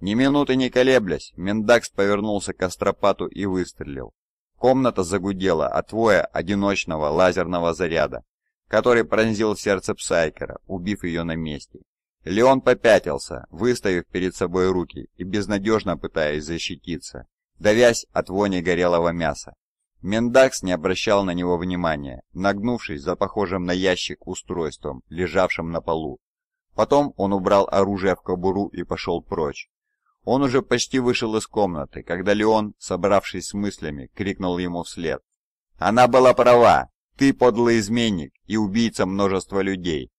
Ни минуты не колеблясь, Мендакс повернулся к остропату и выстрелил. Комната загудела от воя одиночного лазерного заряда, который пронзил сердце Псайкера, убив ее на месте. Леон попятился, выставив перед собой руки и безнадежно пытаясь защититься, давясь от вони горелого мяса. Мендакс не обращал на него внимания, нагнувшись за похожим на ящик устройством, лежавшим на полу. Потом он убрал оружие в кобуру и пошел прочь. Он уже почти вышел из комнаты, когда Леон, собравшись с мыслями, крикнул ему вслед. «Она была права! Ты подлый изменник и убийца множества людей.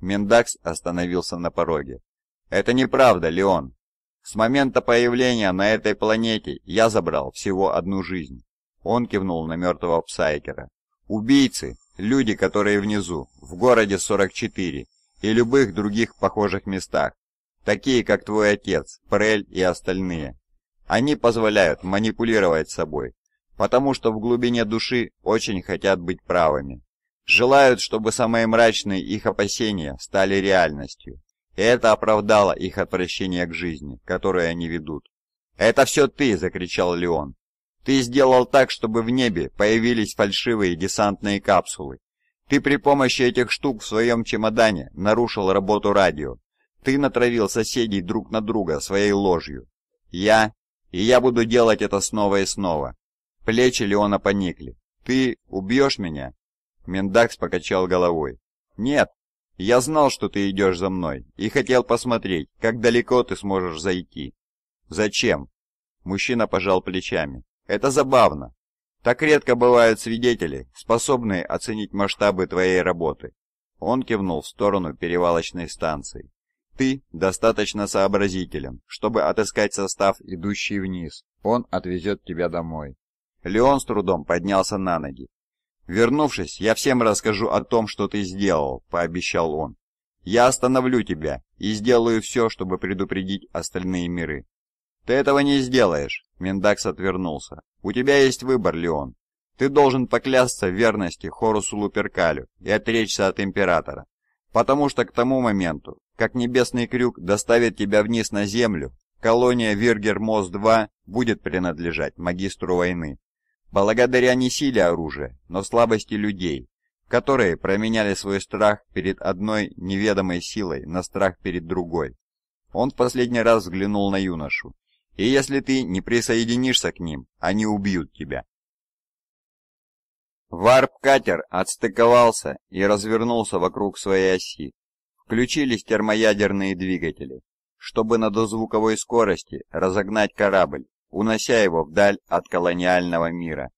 Мендакс остановился на пороге. Это неправда, Леон. С момента появления на этой планете я забрал всего одну жизнь. Он кивнул на мертвого Псайкера. Убийцы, люди, которые внизу, в городе 44 и любых других похожих местах, такие как твой отец, Прель и остальные. Они позволяют манипулировать собой, потому что в глубине души очень хотят быть правыми. Желают, чтобы самые мрачные их опасения стали реальностью, и это оправдало их отвращение к жизни, которую они ведут. «Это все ты!» – закричал Леон. «Ты сделал так, чтобы в небе появились фальшивые десантные капсулы. Ты при помощи этих штук в своем чемодане нарушил работу радио. Ты натравил соседей друг на друга своей ложью. Я... И я буду делать это снова и снова. Плечи Леона поникли. «Ты убьешь меня?» Мендакс покачал головой. «Нет, я знал, что ты идешь за мной, и хотел посмотреть, как далеко ты сможешь зайти». «Зачем?» Мужчина пожал плечами. «Это забавно. Так редко бывают свидетели, способные оценить масштабы твоей работы». Он кивнул в сторону перевалочной станции. «Ты достаточно сообразителен, чтобы отыскать состав, идущий вниз. Он отвезет тебя домой. Леон с трудом поднялся на ноги. «Вернувшись, я всем расскажу о том, что ты сделал», — пообещал он. «Я остановлю тебя и сделаю все, чтобы предупредить остальные миры». «Ты этого не сделаешь», — Миндакс отвернулся. «У тебя есть выбор, Леон. Ты должен поклясться в верности Хорусу Луперкалю и отречься от Императора, потому что к тому моменту, как Небесный Крюк доставит тебя вниз на Землю, колония Виргермос-2 будет принадлежать магистру войны благодаря не силе оружия, но слабости людей, которые променяли свой страх перед одной неведомой силой на страх перед другой. Он в последний раз взглянул на юношу. «И если ты не присоединишься к ним, они убьют тебя». Варп-катер отстыковался и развернулся вокруг своей оси. Включились термоядерные двигатели, чтобы на дозвуковой скорости разогнать корабль унося его вдаль от колониального мира.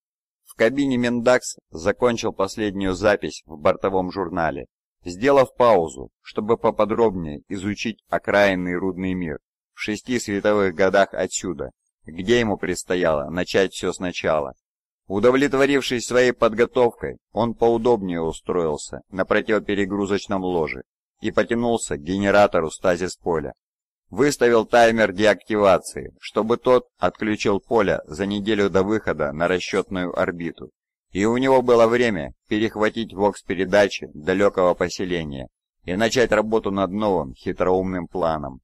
В кабине Мендакс закончил последнюю запись в бортовом журнале, сделав паузу, чтобы поподробнее изучить окраинный рудный мир в шести световых годах отсюда, где ему предстояло начать все сначала. Удовлетворившись своей подготовкой, он поудобнее устроился на противоперегрузочном ложе и потянулся к генератору стазис-поля. Выставил таймер деактивации, чтобы тот отключил поле за неделю до выхода на расчетную орбиту. И у него было время перехватить вокс-передачи далекого поселения и начать работу над новым хитроумным планом.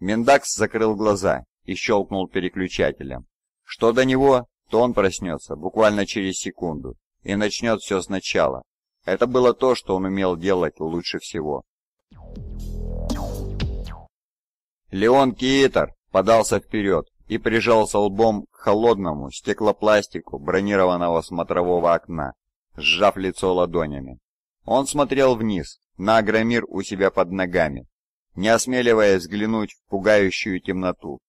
Миндакс закрыл глаза и щелкнул переключателем. Что до него, то он проснется буквально через секунду и начнет все сначала. Это было то, что он умел делать лучше всего. Thank you. Леон Киитер подался вперед и прижался лбом к холодному стеклопластику бронированного смотрового окна, сжав лицо ладонями. Он смотрел вниз, на агромир у себя под ногами, не осмеливаясь взглянуть в пугающую темноту.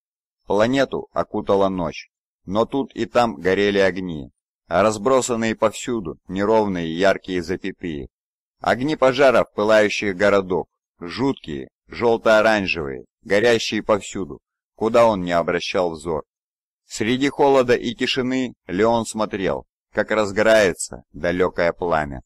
Планету окутала ночь, но тут и там горели огни, разбросанные повсюду неровные яркие запятые. Огни пожаров пылающих городов, жуткие, желто-оранжевые, горящие повсюду, куда он не обращал взор. Среди холода и тишины Леон смотрел, как разгорается далекое пламя.